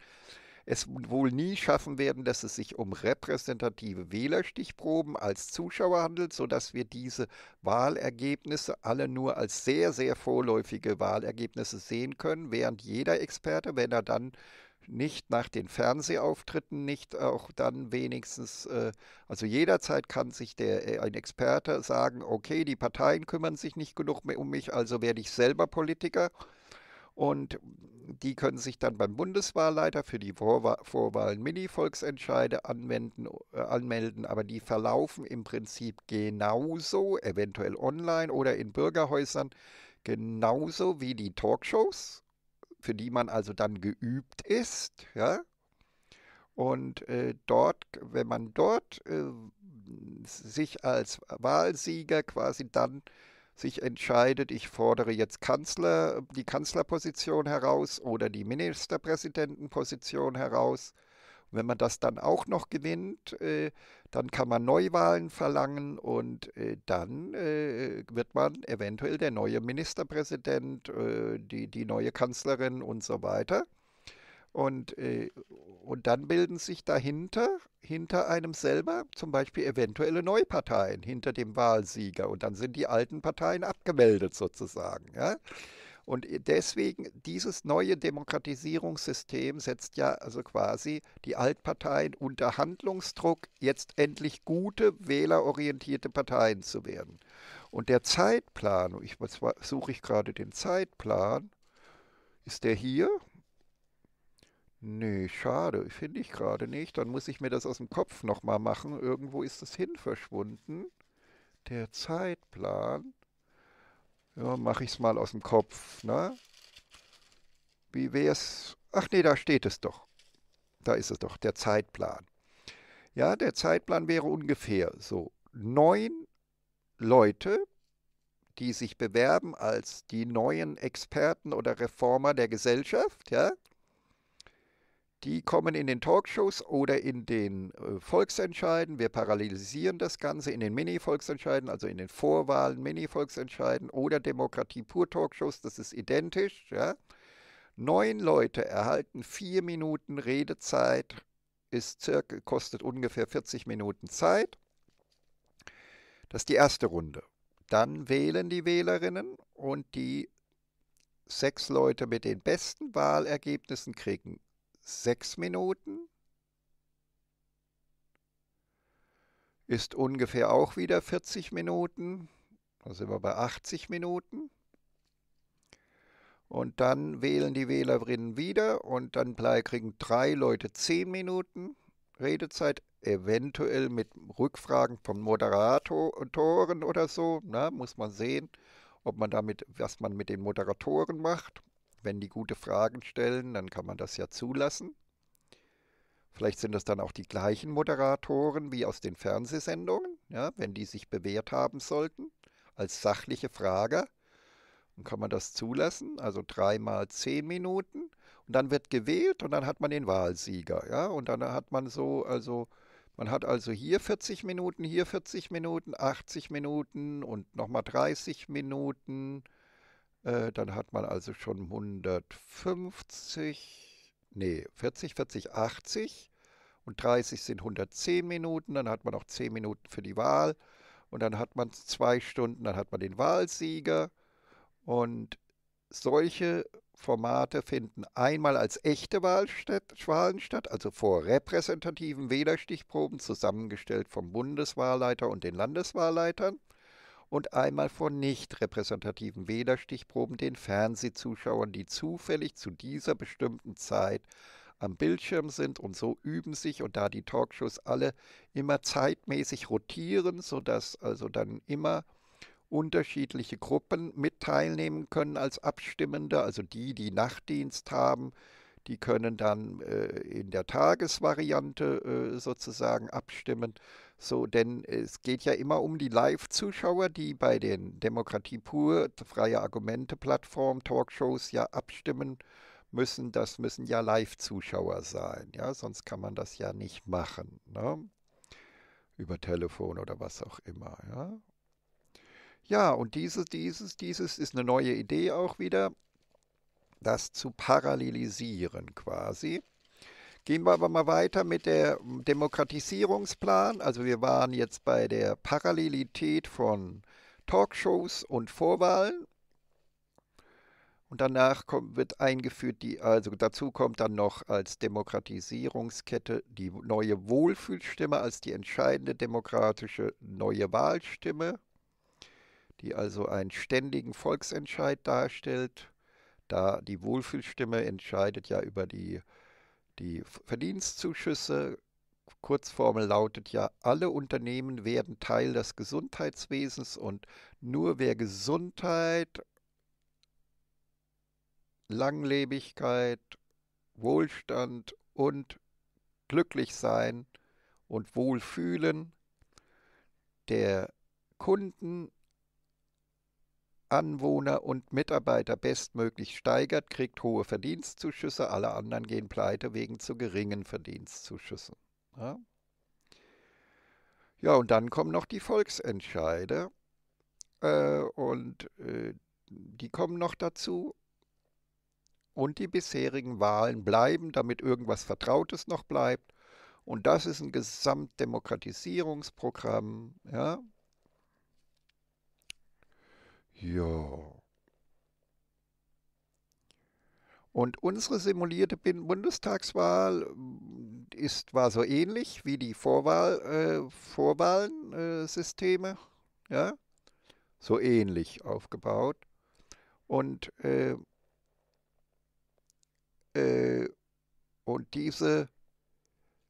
es wohl nie schaffen werden, dass es sich um repräsentative Wählerstichproben als Zuschauer handelt, sodass wir diese Wahlergebnisse alle nur als sehr, sehr vorläufige Wahlergebnisse sehen können, während jeder Experte, wenn er dann nicht nach den Fernsehauftritten, nicht auch dann wenigstens, äh, also jederzeit kann sich der, äh, ein Experte sagen, okay, die Parteien kümmern sich nicht genug mehr um mich, also werde ich selber Politiker und die können sich dann beim Bundeswahlleiter für die Vorwahlen Mini-Volksentscheide äh, anmelden, aber die verlaufen im Prinzip genauso, eventuell online oder in Bürgerhäusern, genauso wie die Talkshows, für die man also dann geübt ist. Ja? Und äh, dort, wenn man dort äh, sich als Wahlsieger quasi dann sich entscheidet, ich fordere jetzt Kanzler, die Kanzlerposition heraus oder die Ministerpräsidentenposition heraus. Und wenn man das dann auch noch gewinnt, äh, dann kann man Neuwahlen verlangen und äh, dann äh, wird man eventuell der neue Ministerpräsident, äh, die, die neue Kanzlerin und so weiter. Und, äh, und dann bilden sich dahinter, hinter einem selber, zum Beispiel eventuelle Neuparteien, hinter dem Wahlsieger. Und dann sind die alten Parteien abgemeldet sozusagen. Ja? Und deswegen, dieses neue Demokratisierungssystem setzt ja also quasi die Altparteien unter Handlungsdruck, jetzt endlich gute, wählerorientierte Parteien zu werden. Und der Zeitplan, ich suche ich gerade den Zeitplan, ist der hier? Nee, schade, finde ich gerade nicht. Dann muss ich mir das aus dem Kopf nochmal machen. Irgendwo ist es hin verschwunden. Der Zeitplan. Ja, mache ich es mal aus dem Kopf, ne? Wie es? Ach nee, da steht es doch. Da ist es doch, der Zeitplan. Ja, der Zeitplan wäre ungefähr so. Neun Leute, die sich bewerben als die neuen Experten oder Reformer der Gesellschaft, ja? Die kommen in den Talkshows oder in den äh, Volksentscheiden. Wir parallelisieren das Ganze in den Mini-Volksentscheiden, also in den Vorwahlen, Mini-Volksentscheiden oder Demokratie pur Talkshows. Das ist identisch. Ja? Neun Leute erhalten vier Minuten Redezeit, ist circa, kostet ungefähr 40 Minuten Zeit. Das ist die erste Runde. Dann wählen die Wählerinnen und die sechs Leute mit den besten Wahlergebnissen kriegen sechs Minuten. Ist ungefähr auch wieder 40 Minuten. Da sind wir bei 80 Minuten. Und dann wählen die Wählerinnen wieder und dann kriegen drei Leute 10 Minuten Redezeit, eventuell mit Rückfragen von Moderatoren oder so. Na, muss man sehen, ob man damit, was man mit den Moderatoren macht. Wenn die gute Fragen stellen, dann kann man das ja zulassen. Vielleicht sind das dann auch die gleichen Moderatoren wie aus den Fernsehsendungen, ja, wenn die sich bewährt haben sollten, als sachliche Frager. Dann kann man das zulassen, also dreimal zehn Minuten. Und dann wird gewählt und dann hat man den Wahlsieger. Ja, und dann hat man so, also man hat also hier 40 Minuten, hier 40 Minuten, 80 Minuten und nochmal 30 Minuten äh, dann hat man also schon 150, nee, 40, 40, 80 und 30 sind 110 Minuten. Dann hat man noch 10 Minuten für die Wahl und dann hat man zwei Stunden, dann hat man den Wahlsieger. Und solche Formate finden einmal als echte Wahlen statt, also vor repräsentativen Wählerstichproben, zusammengestellt vom Bundeswahlleiter und den Landeswahlleitern und einmal vor nicht repräsentativen Wählerstichproben den Fernsehzuschauern, die zufällig zu dieser bestimmten Zeit am Bildschirm sind und so üben sich und da die Talkshows alle immer zeitmäßig rotieren, sodass also dann immer unterschiedliche Gruppen mit teilnehmen können als Abstimmende, also die, die Nachtdienst haben, die können dann äh, in der Tagesvariante äh, sozusagen abstimmen so, denn äh, es geht ja immer um die Live-Zuschauer, die bei den Demokratie pur, freie Argumente-Plattform, Talkshows ja abstimmen müssen. Das müssen ja Live-Zuschauer sein, ja, sonst kann man das ja nicht machen. Ne? Über Telefon oder was auch immer, ja. Ja, und dieses, dieses, dieses ist eine neue Idee auch wieder, das zu parallelisieren quasi. Gehen wir aber mal weiter mit dem Demokratisierungsplan. Also wir waren jetzt bei der Parallelität von Talkshows und Vorwahlen. Und danach kommt, wird eingeführt, die, also dazu kommt dann noch als Demokratisierungskette die neue Wohlfühlstimme als die entscheidende demokratische neue Wahlstimme, die also einen ständigen Volksentscheid darstellt, da die Wohlfühlstimme entscheidet ja über die die Verdienstzuschüsse, Kurzformel lautet ja, alle Unternehmen werden Teil des Gesundheitswesens und nur wer Gesundheit, Langlebigkeit, Wohlstand und glücklich sein und wohlfühlen der Kunden Anwohner und Mitarbeiter bestmöglich steigert, kriegt hohe Verdienstzuschüsse, alle anderen gehen pleite wegen zu geringen Verdienstzuschüssen. Ja? ja und dann kommen noch die Volksentscheide äh, und äh, die kommen noch dazu. Und die bisherigen Wahlen bleiben, damit irgendwas Vertrautes noch bleibt. Und das ist ein Gesamtdemokratisierungsprogramm. Ja? Ja. Und unsere simulierte Bundestagswahl mm, ist, war so ähnlich wie die Vorwahl, äh, Vorwahlensysteme, äh, ja, so ähnlich aufgebaut. Und, äh, äh, und diese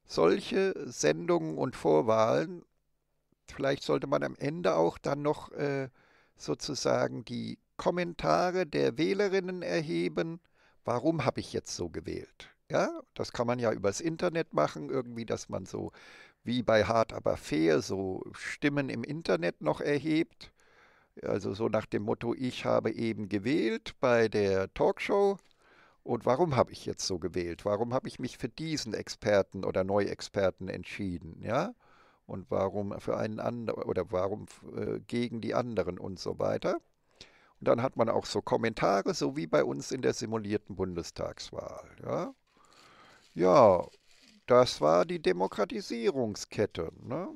solche Sendungen und Vorwahlen, vielleicht sollte man am Ende auch dann noch äh, sozusagen die Kommentare der Wählerinnen erheben, warum habe ich jetzt so gewählt? Ja, das kann man ja übers Internet machen, irgendwie, dass man so wie bei Hart aber fair so Stimmen im Internet noch erhebt. Also so nach dem Motto, ich habe eben gewählt bei der Talkshow. Und warum habe ich jetzt so gewählt? Warum habe ich mich für diesen Experten oder Neuexperten entschieden? Ja? und warum für einen anderen oder warum äh, gegen die anderen und so weiter. Und dann hat man auch so Kommentare, so wie bei uns in der simulierten Bundestagswahl. Ja, ja das war die Demokratisierungskette. Ne?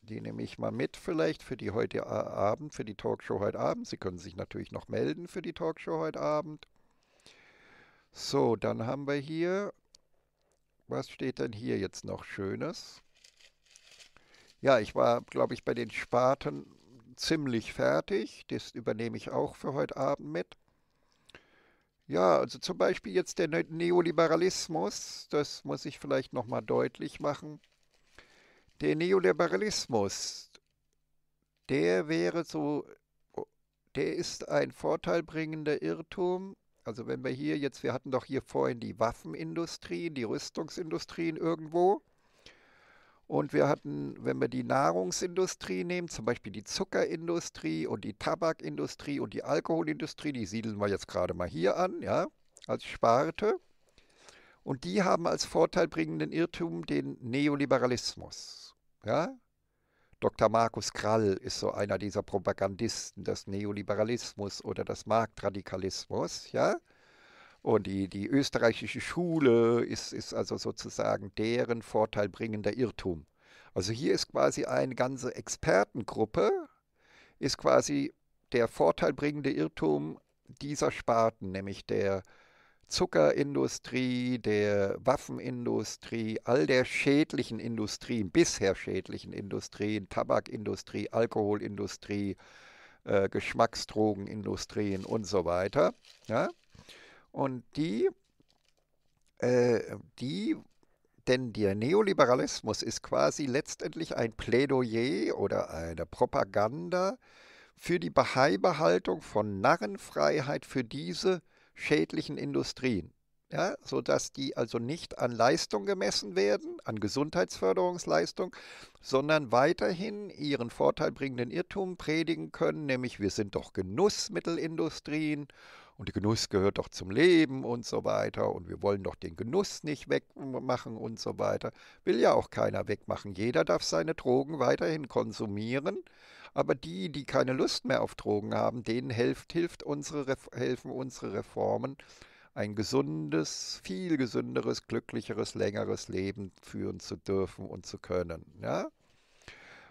Die nehme ich mal mit vielleicht für die heute Abend, für die Talkshow heute Abend. Sie können sich natürlich noch melden für die Talkshow heute Abend. So, dann haben wir hier, was steht denn hier jetzt noch Schönes? Ja, ich war, glaube ich, bei den Spaten ziemlich fertig. Das übernehme ich auch für heute Abend mit. Ja, also zum Beispiel jetzt der Neoliberalismus, das muss ich vielleicht nochmal deutlich machen. Der Neoliberalismus, der wäre so, oh, der ist ein vorteilbringender Irrtum. Also wenn wir hier jetzt, wir hatten doch hier vorhin die Waffenindustrie, die Rüstungsindustrien irgendwo. Und wir hatten, wenn wir die Nahrungsindustrie nehmen, zum Beispiel die Zuckerindustrie und die Tabakindustrie und die Alkoholindustrie, die siedeln wir jetzt gerade mal hier an, ja, als Sparte. Und die haben als vorteilbringenden Irrtum den Neoliberalismus. Ja? Dr. Markus Krall ist so einer dieser Propagandisten des Neoliberalismus oder des Marktradikalismus. Ja? Und die, die österreichische Schule ist, ist also sozusagen deren vorteilbringender Irrtum. Also hier ist quasi eine ganze Expertengruppe, ist quasi der vorteilbringende Irrtum dieser Sparten, nämlich der Zuckerindustrie, der Waffenindustrie, all der schädlichen Industrien, bisher schädlichen Industrien, Tabakindustrie, Alkoholindustrie, äh, Geschmacksdrogenindustrien und so weiter. Ja? Und die, äh, die, denn der Neoliberalismus ist quasi letztendlich ein Plädoyer oder eine Propaganda für die Beheibehaltung von Narrenfreiheit für diese schädlichen Industrien. Ja, sodass die also nicht an Leistung gemessen werden, an Gesundheitsförderungsleistung, sondern weiterhin ihren vorteilbringenden Irrtum predigen können, nämlich wir sind doch Genussmittelindustrien und der Genuss gehört doch zum Leben und so weiter und wir wollen doch den Genuss nicht wegmachen und so weiter. Will ja auch keiner wegmachen. Jeder darf seine Drogen weiterhin konsumieren, aber die, die keine Lust mehr auf Drogen haben, denen hilft, hilft unsere, helfen unsere Reformen, ein gesundes, viel gesünderes, glücklicheres, längeres Leben führen zu dürfen und zu können. Ja?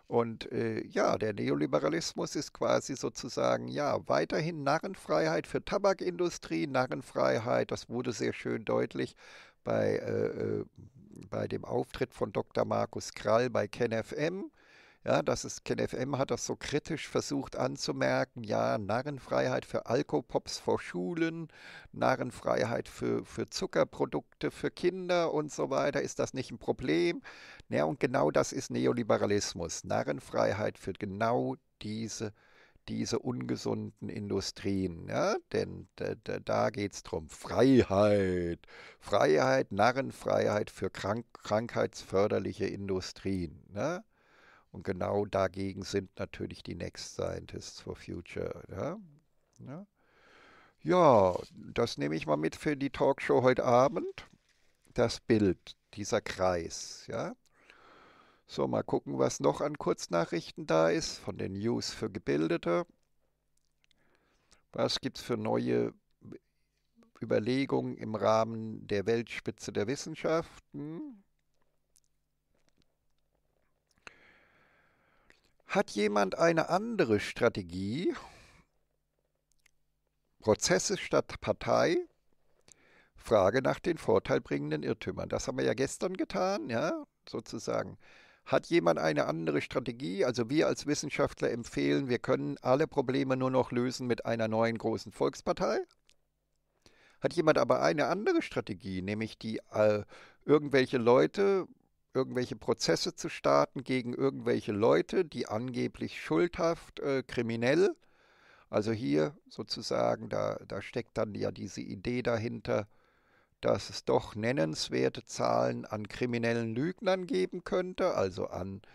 Und äh, ja, der Neoliberalismus ist quasi sozusagen, ja, weiterhin Narrenfreiheit für Tabakindustrie, Narrenfreiheit, das wurde sehr schön deutlich bei, äh, äh bei dem Auftritt von Dr. Markus Krall bei KenFM. Ja, das ist, KenFM hat das so kritisch versucht anzumerken. Ja, Narrenfreiheit für Alkopops vor Schulen, Narrenfreiheit für, für Zuckerprodukte für Kinder und so weiter. Ist das nicht ein Problem? Ja, und genau das ist Neoliberalismus. Narrenfreiheit für genau diese diese ungesunden Industrien. Ja? Denn da geht es darum, Freiheit, Freiheit, Narrenfreiheit für krank krankheitsförderliche Industrien. Ja? Und genau dagegen sind natürlich die Next Scientists for Future. Ja, ja. ja das nehme ich mal mit für die Talkshow heute Abend. Das Bild, dieser Kreis. Ja. So, mal gucken, was noch an Kurznachrichten da ist von den News für Gebildete. Was gibt es für neue Überlegungen im Rahmen der Weltspitze der Wissenschaften? Hat jemand eine andere Strategie? Prozesse statt Partei? Frage nach den vorteilbringenden Irrtümern. Das haben wir ja gestern getan, ja, sozusagen. Hat jemand eine andere Strategie? Also wir als Wissenschaftler empfehlen, wir können alle Probleme nur noch lösen mit einer neuen großen Volkspartei. Hat jemand aber eine andere Strategie, nämlich die äh, irgendwelche Leute irgendwelche Prozesse zu starten gegen irgendwelche Leute, die angeblich schuldhaft, äh, kriminell. Also hier sozusagen, da, da steckt dann ja diese Idee dahinter, dass es doch nennenswerte Zahlen an kriminellen Lügnern geben könnte, also an äh,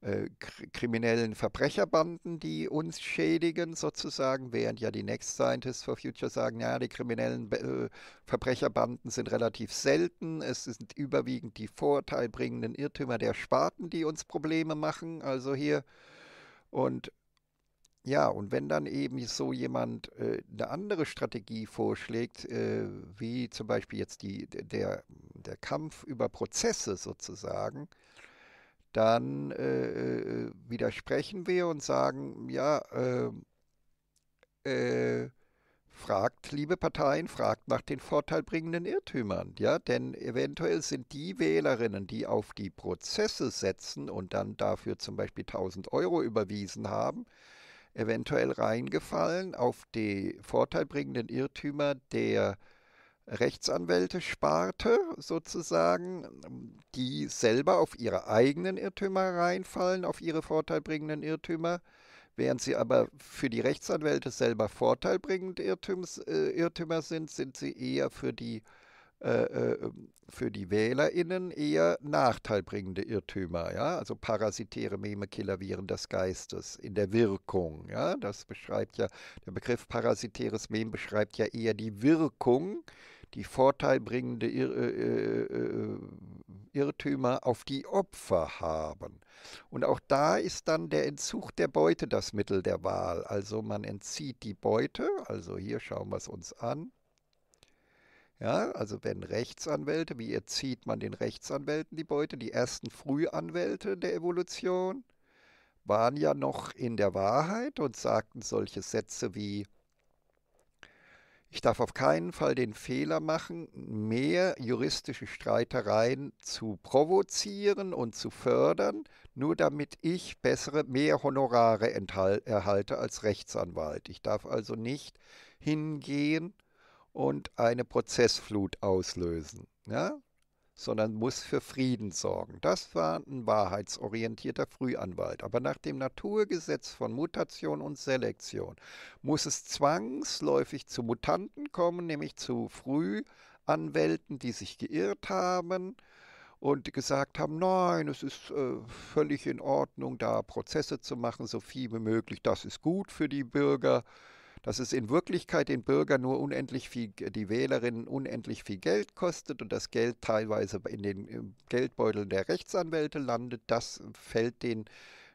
äh, kriminellen Verbrecherbanden, die uns schädigen sozusagen, während ja die Next Scientists for Future sagen, ja, die kriminellen äh, Verbrecherbanden sind relativ selten, es sind überwiegend die vorteilbringenden Irrtümer der Sparten, die uns Probleme machen, also hier und ja, und wenn dann eben so jemand äh, eine andere Strategie vorschlägt, äh, wie zum Beispiel jetzt die, der, der Kampf über Prozesse sozusagen, dann äh, äh, widersprechen wir und sagen, ja, äh, äh, fragt, liebe Parteien, fragt nach den vorteilbringenden Irrtümern, ja, denn eventuell sind die Wählerinnen, die auf die Prozesse setzen und dann dafür zum Beispiel 1000 Euro überwiesen haben, eventuell reingefallen auf die vorteilbringenden Irrtümer der rechtsanwälte sozusagen, die selber auf ihre eigenen Irrtümer reinfallen, auf ihre vorteilbringenden Irrtümer, während sie aber für die Rechtsanwälte selber vorteilbringend Irrtüms, äh, Irrtümer sind, sind sie eher für die, äh, äh für die WählerInnen eher nachteilbringende Irrtümer, ja, also parasitäre Memekiller Viren des Geistes in der Wirkung, ja, das beschreibt ja, der Begriff parasitäres Mem beschreibt ja eher die Wirkung, die vorteilbringende Irr äh, äh, äh, Irrtümer auf die Opfer haben. Und auch da ist dann der Entzug der Beute das Mittel der Wahl. Also man entzieht die Beute, also hier schauen wir es uns an. Ja, also wenn Rechtsanwälte, wie erzieht man den Rechtsanwälten die Beute? Die ersten Frühanwälte der Evolution waren ja noch in der Wahrheit und sagten solche Sätze wie ich darf auf keinen Fall den Fehler machen, mehr juristische Streitereien zu provozieren und zu fördern, nur damit ich bessere, mehr Honorare erhalte als Rechtsanwalt. Ich darf also nicht hingehen und eine Prozessflut auslösen. Ja? sondern muss für Frieden sorgen. Das war ein wahrheitsorientierter Frühanwalt. Aber nach dem Naturgesetz von Mutation und Selektion muss es zwangsläufig zu Mutanten kommen, nämlich zu Frühanwälten, die sich geirrt haben und gesagt haben, nein, es ist äh, völlig in Ordnung, da Prozesse zu machen, so viel wie möglich, das ist gut für die Bürger dass es in Wirklichkeit den Bürger nur unendlich viel, die Wählerinnen unendlich viel Geld kostet und das Geld teilweise in den äh, Geldbeuteln der Rechtsanwälte landet, das fällt den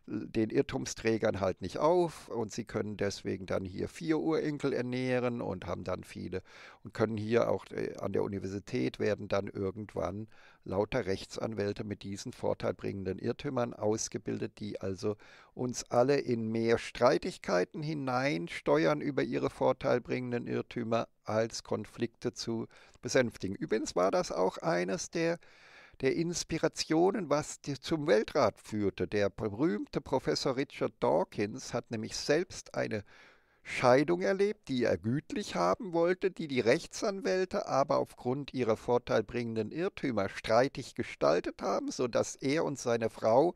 den Irrtumsträgern halt nicht auf und sie können deswegen dann hier vier Urenkel ernähren und haben dann viele und können hier auch äh, an der Universität werden dann irgendwann lauter Rechtsanwälte mit diesen vorteilbringenden Irrtümern ausgebildet, die also uns alle in mehr Streitigkeiten hineinsteuern über ihre vorteilbringenden Irrtümer als Konflikte zu besänftigen. Übrigens war das auch eines der der Inspirationen, was zum Weltrat führte. Der berühmte Professor Richard Dawkins hat nämlich selbst eine Scheidung erlebt, die er gütlich haben wollte, die die Rechtsanwälte aber aufgrund ihrer vorteilbringenden Irrtümer streitig gestaltet haben, sodass er und seine Frau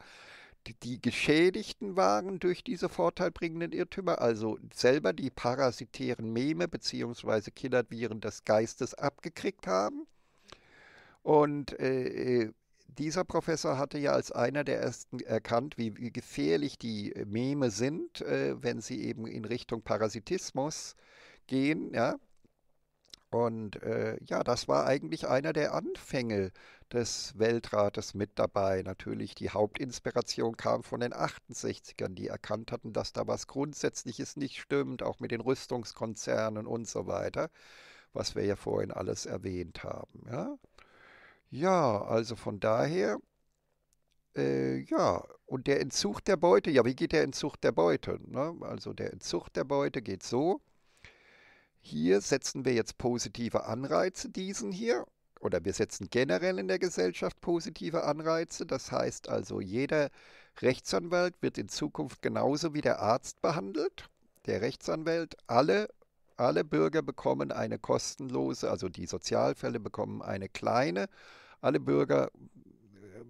die Geschädigten waren durch diese vorteilbringenden Irrtümer, also selber die parasitären Meme bzw. Killerviren des Geistes abgekriegt haben und äh, äh, dieser Professor hatte ja als einer der ersten erkannt, wie, wie gefährlich die äh, Meme sind, äh, wenn sie eben in Richtung Parasitismus gehen. Ja? Und äh, ja, das war eigentlich einer der Anfänge des Weltrates mit dabei. Natürlich die Hauptinspiration kam von den 68ern, die erkannt hatten, dass da was Grundsätzliches nicht stimmt, auch mit den Rüstungskonzernen und so weiter, was wir ja vorhin alles erwähnt haben. Ja? Ja, also von daher, äh, ja, und der Entzug der Beute, ja, wie geht der Entzug der Beute? Ne? Also der Entzug der Beute geht so, hier setzen wir jetzt positive Anreize, diesen hier, oder wir setzen generell in der Gesellschaft positive Anreize. Das heißt also, jeder Rechtsanwalt wird in Zukunft genauso wie der Arzt behandelt. Der Rechtsanwalt alle alle Bürger bekommen eine kostenlose, also die Sozialfälle bekommen eine kleine. Alle Bürger äh,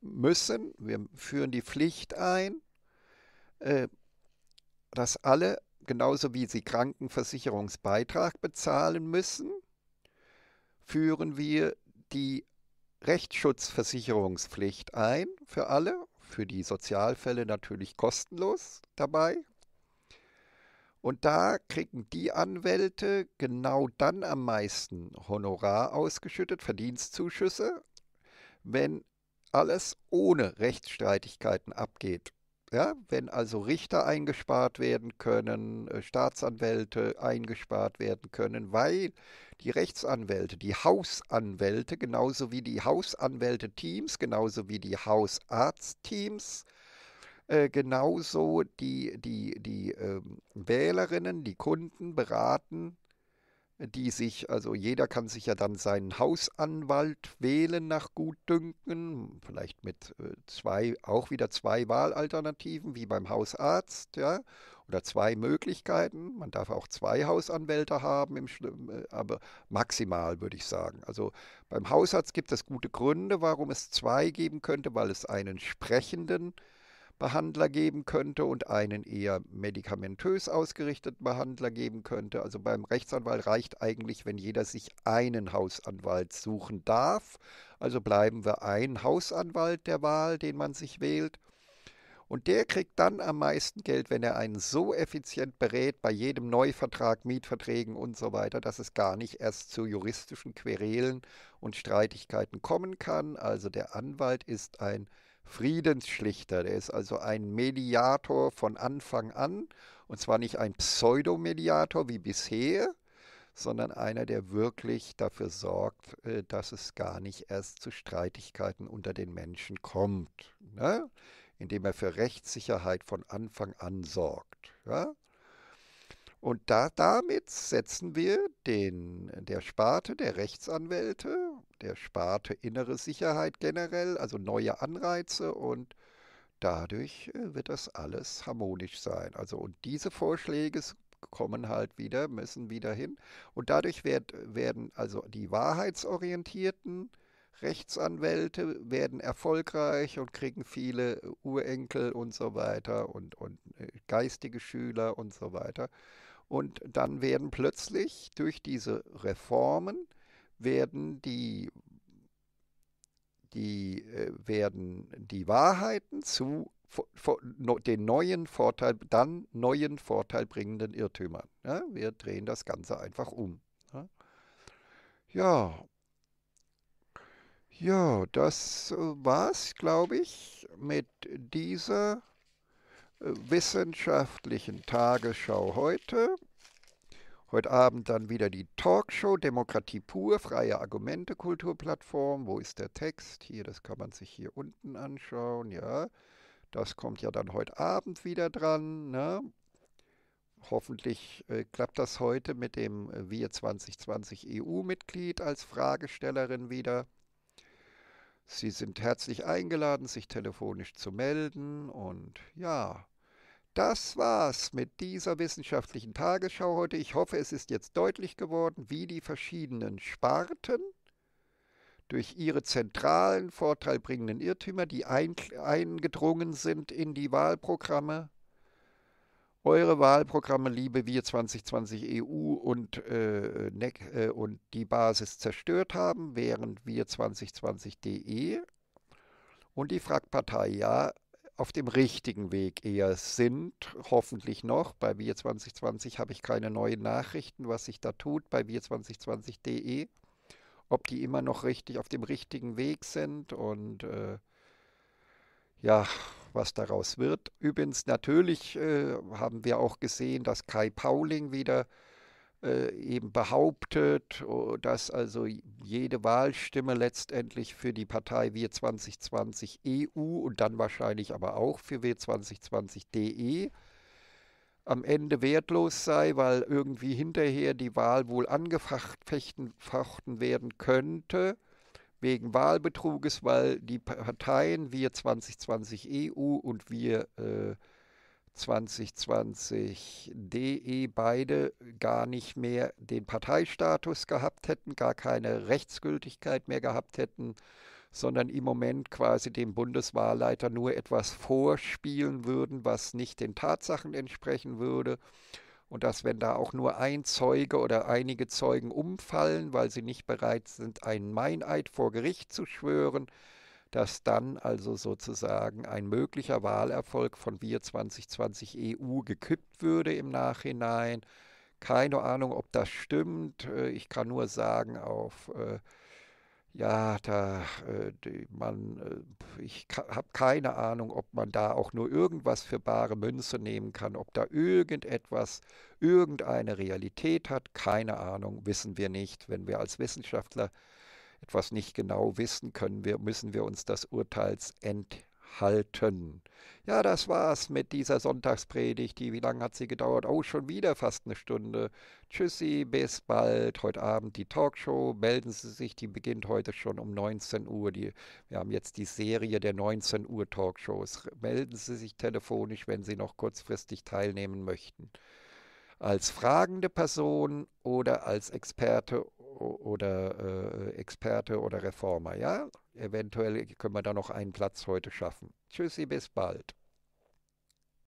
müssen, wir führen die Pflicht ein, äh, dass alle, genauso wie sie Krankenversicherungsbeitrag bezahlen müssen, führen wir die Rechtsschutzversicherungspflicht ein für alle, für die Sozialfälle natürlich kostenlos dabei, und da kriegen die Anwälte genau dann am meisten Honorar ausgeschüttet, Verdienstzuschüsse, wenn alles ohne Rechtsstreitigkeiten abgeht. Ja, wenn also Richter eingespart werden können, äh, Staatsanwälte eingespart werden können, weil die Rechtsanwälte, die Hausanwälte, genauso wie die Hausanwälte-Teams, genauso wie die Hausarztteams äh, genauso die, die, die ähm, Wählerinnen, die Kunden beraten, die sich, also jeder kann sich ja dann seinen Hausanwalt wählen nach Gutdünken, vielleicht mit äh, zwei, auch wieder zwei Wahlalternativen, wie beim Hausarzt, ja, oder zwei Möglichkeiten. Man darf auch zwei Hausanwälte haben, im, äh, aber maximal würde ich sagen. Also beim Hausarzt gibt es gute Gründe, warum es zwei geben könnte, weil es einen sprechenden äh, Behandler geben könnte und einen eher medikamentös ausgerichteten Behandler geben könnte. Also beim Rechtsanwalt reicht eigentlich, wenn jeder sich einen Hausanwalt suchen darf. Also bleiben wir ein Hausanwalt der Wahl, den man sich wählt. Und der kriegt dann am meisten Geld, wenn er einen so effizient berät bei jedem Neuvertrag, Mietverträgen und so weiter, dass es gar nicht erst zu juristischen Querelen und Streitigkeiten kommen kann. Also der Anwalt ist ein Friedensschlichter, der ist also ein Mediator von Anfang an und zwar nicht ein Pseudomediator wie bisher, sondern einer, der wirklich dafür sorgt, äh, dass es gar nicht erst zu Streitigkeiten unter den Menschen kommt, ne? indem er für Rechtssicherheit von Anfang an sorgt. Ja? Und da, damit setzen wir den, der Sparte der Rechtsanwälte, der Sparte innere Sicherheit generell, also neue Anreize und dadurch äh, wird das alles harmonisch sein. Also und diese Vorschläge kommen halt wieder, müssen wieder hin. Und dadurch werd, werden also die wahrheitsorientierten Rechtsanwälte werden erfolgreich und kriegen viele äh, Urenkel und so weiter und, und äh, geistige Schüler und so weiter. Und dann werden plötzlich durch diese Reformen werden die, die, äh, werden die Wahrheiten zu den neuen Vorteil, dann neuen Vorteil bringenden Irrtümern. Ja, wir drehen das Ganze einfach um. Ja, ja, ja das äh, war's, glaube ich, mit dieser wissenschaftlichen Tagesschau heute. Heute Abend dann wieder die Talkshow Demokratie pur, freie Argumente, Kulturplattform. Wo ist der Text? Hier, das kann man sich hier unten anschauen, ja. Das kommt ja dann heute Abend wieder dran. Ne? Hoffentlich äh, klappt das heute mit dem äh, Wir 2020 EU-Mitglied als Fragestellerin wieder. Sie sind herzlich eingeladen, sich telefonisch zu melden und ja, das war's mit dieser wissenschaftlichen Tagesschau heute. Ich hoffe, es ist jetzt deutlich geworden, wie die verschiedenen Sparten durch ihre zentralen, vorteilbringenden Irrtümer, die ein, eingedrungen sind in die Wahlprogramme, eure Wahlprogramme, liebe Wir 2020 EU und, äh, e äh, und die Basis zerstört haben, während Wir 2020.de und die Frackpartei Ja auf dem richtigen Weg eher sind, hoffentlich noch. Bei Wir 2020 habe ich keine neuen Nachrichten, was sich da tut bei wir2020.de, ob die immer noch richtig auf dem richtigen Weg sind und äh, ja, was daraus wird. Übrigens, natürlich äh, haben wir auch gesehen, dass Kai Pauling wieder äh, eben behauptet, dass also jede Wahlstimme letztendlich für die Partei Wir 2020 EU und dann wahrscheinlich aber auch für Wir 2020 DE am Ende wertlos sei, weil irgendwie hinterher die Wahl wohl angefochten werden könnte wegen Wahlbetruges, weil die Parteien Wir 2020 EU und Wir äh, 2020.de beide gar nicht mehr den Parteistatus gehabt hätten, gar keine Rechtsgültigkeit mehr gehabt hätten, sondern im Moment quasi dem Bundeswahlleiter nur etwas vorspielen würden, was nicht den Tatsachen entsprechen würde. Und dass wenn da auch nur ein Zeuge oder einige Zeugen umfallen, weil sie nicht bereit sind, einen Meineid vor Gericht zu schwören, dass dann also sozusagen ein möglicher Wahlerfolg von Wir 2020 EU gekippt würde im Nachhinein. Keine Ahnung, ob das stimmt. Äh, ich kann nur sagen, auf äh, ja, da äh, man, äh, ich habe keine Ahnung, ob man da auch nur irgendwas für bare Münze nehmen kann, ob da irgendetwas, irgendeine Realität hat, keine Ahnung, wissen wir nicht. Wenn wir als Wissenschaftler etwas nicht genau wissen, können wir, müssen wir uns das Urteils enthalten. Ja, das war's mit dieser Sonntagspredigt. Die, wie lange hat sie gedauert? Oh, schon wieder fast eine Stunde. Tschüssi, bis bald. Heute Abend die Talkshow. Melden Sie sich, die beginnt heute schon um 19 Uhr. Die, wir haben jetzt die Serie der 19 Uhr Talkshows. Melden Sie sich telefonisch, wenn Sie noch kurzfristig teilnehmen möchten als fragende Person oder als Experte oder äh, Experte oder Reformer. Ja, eventuell können wir da noch einen Platz heute schaffen. Tschüssi, bis bald.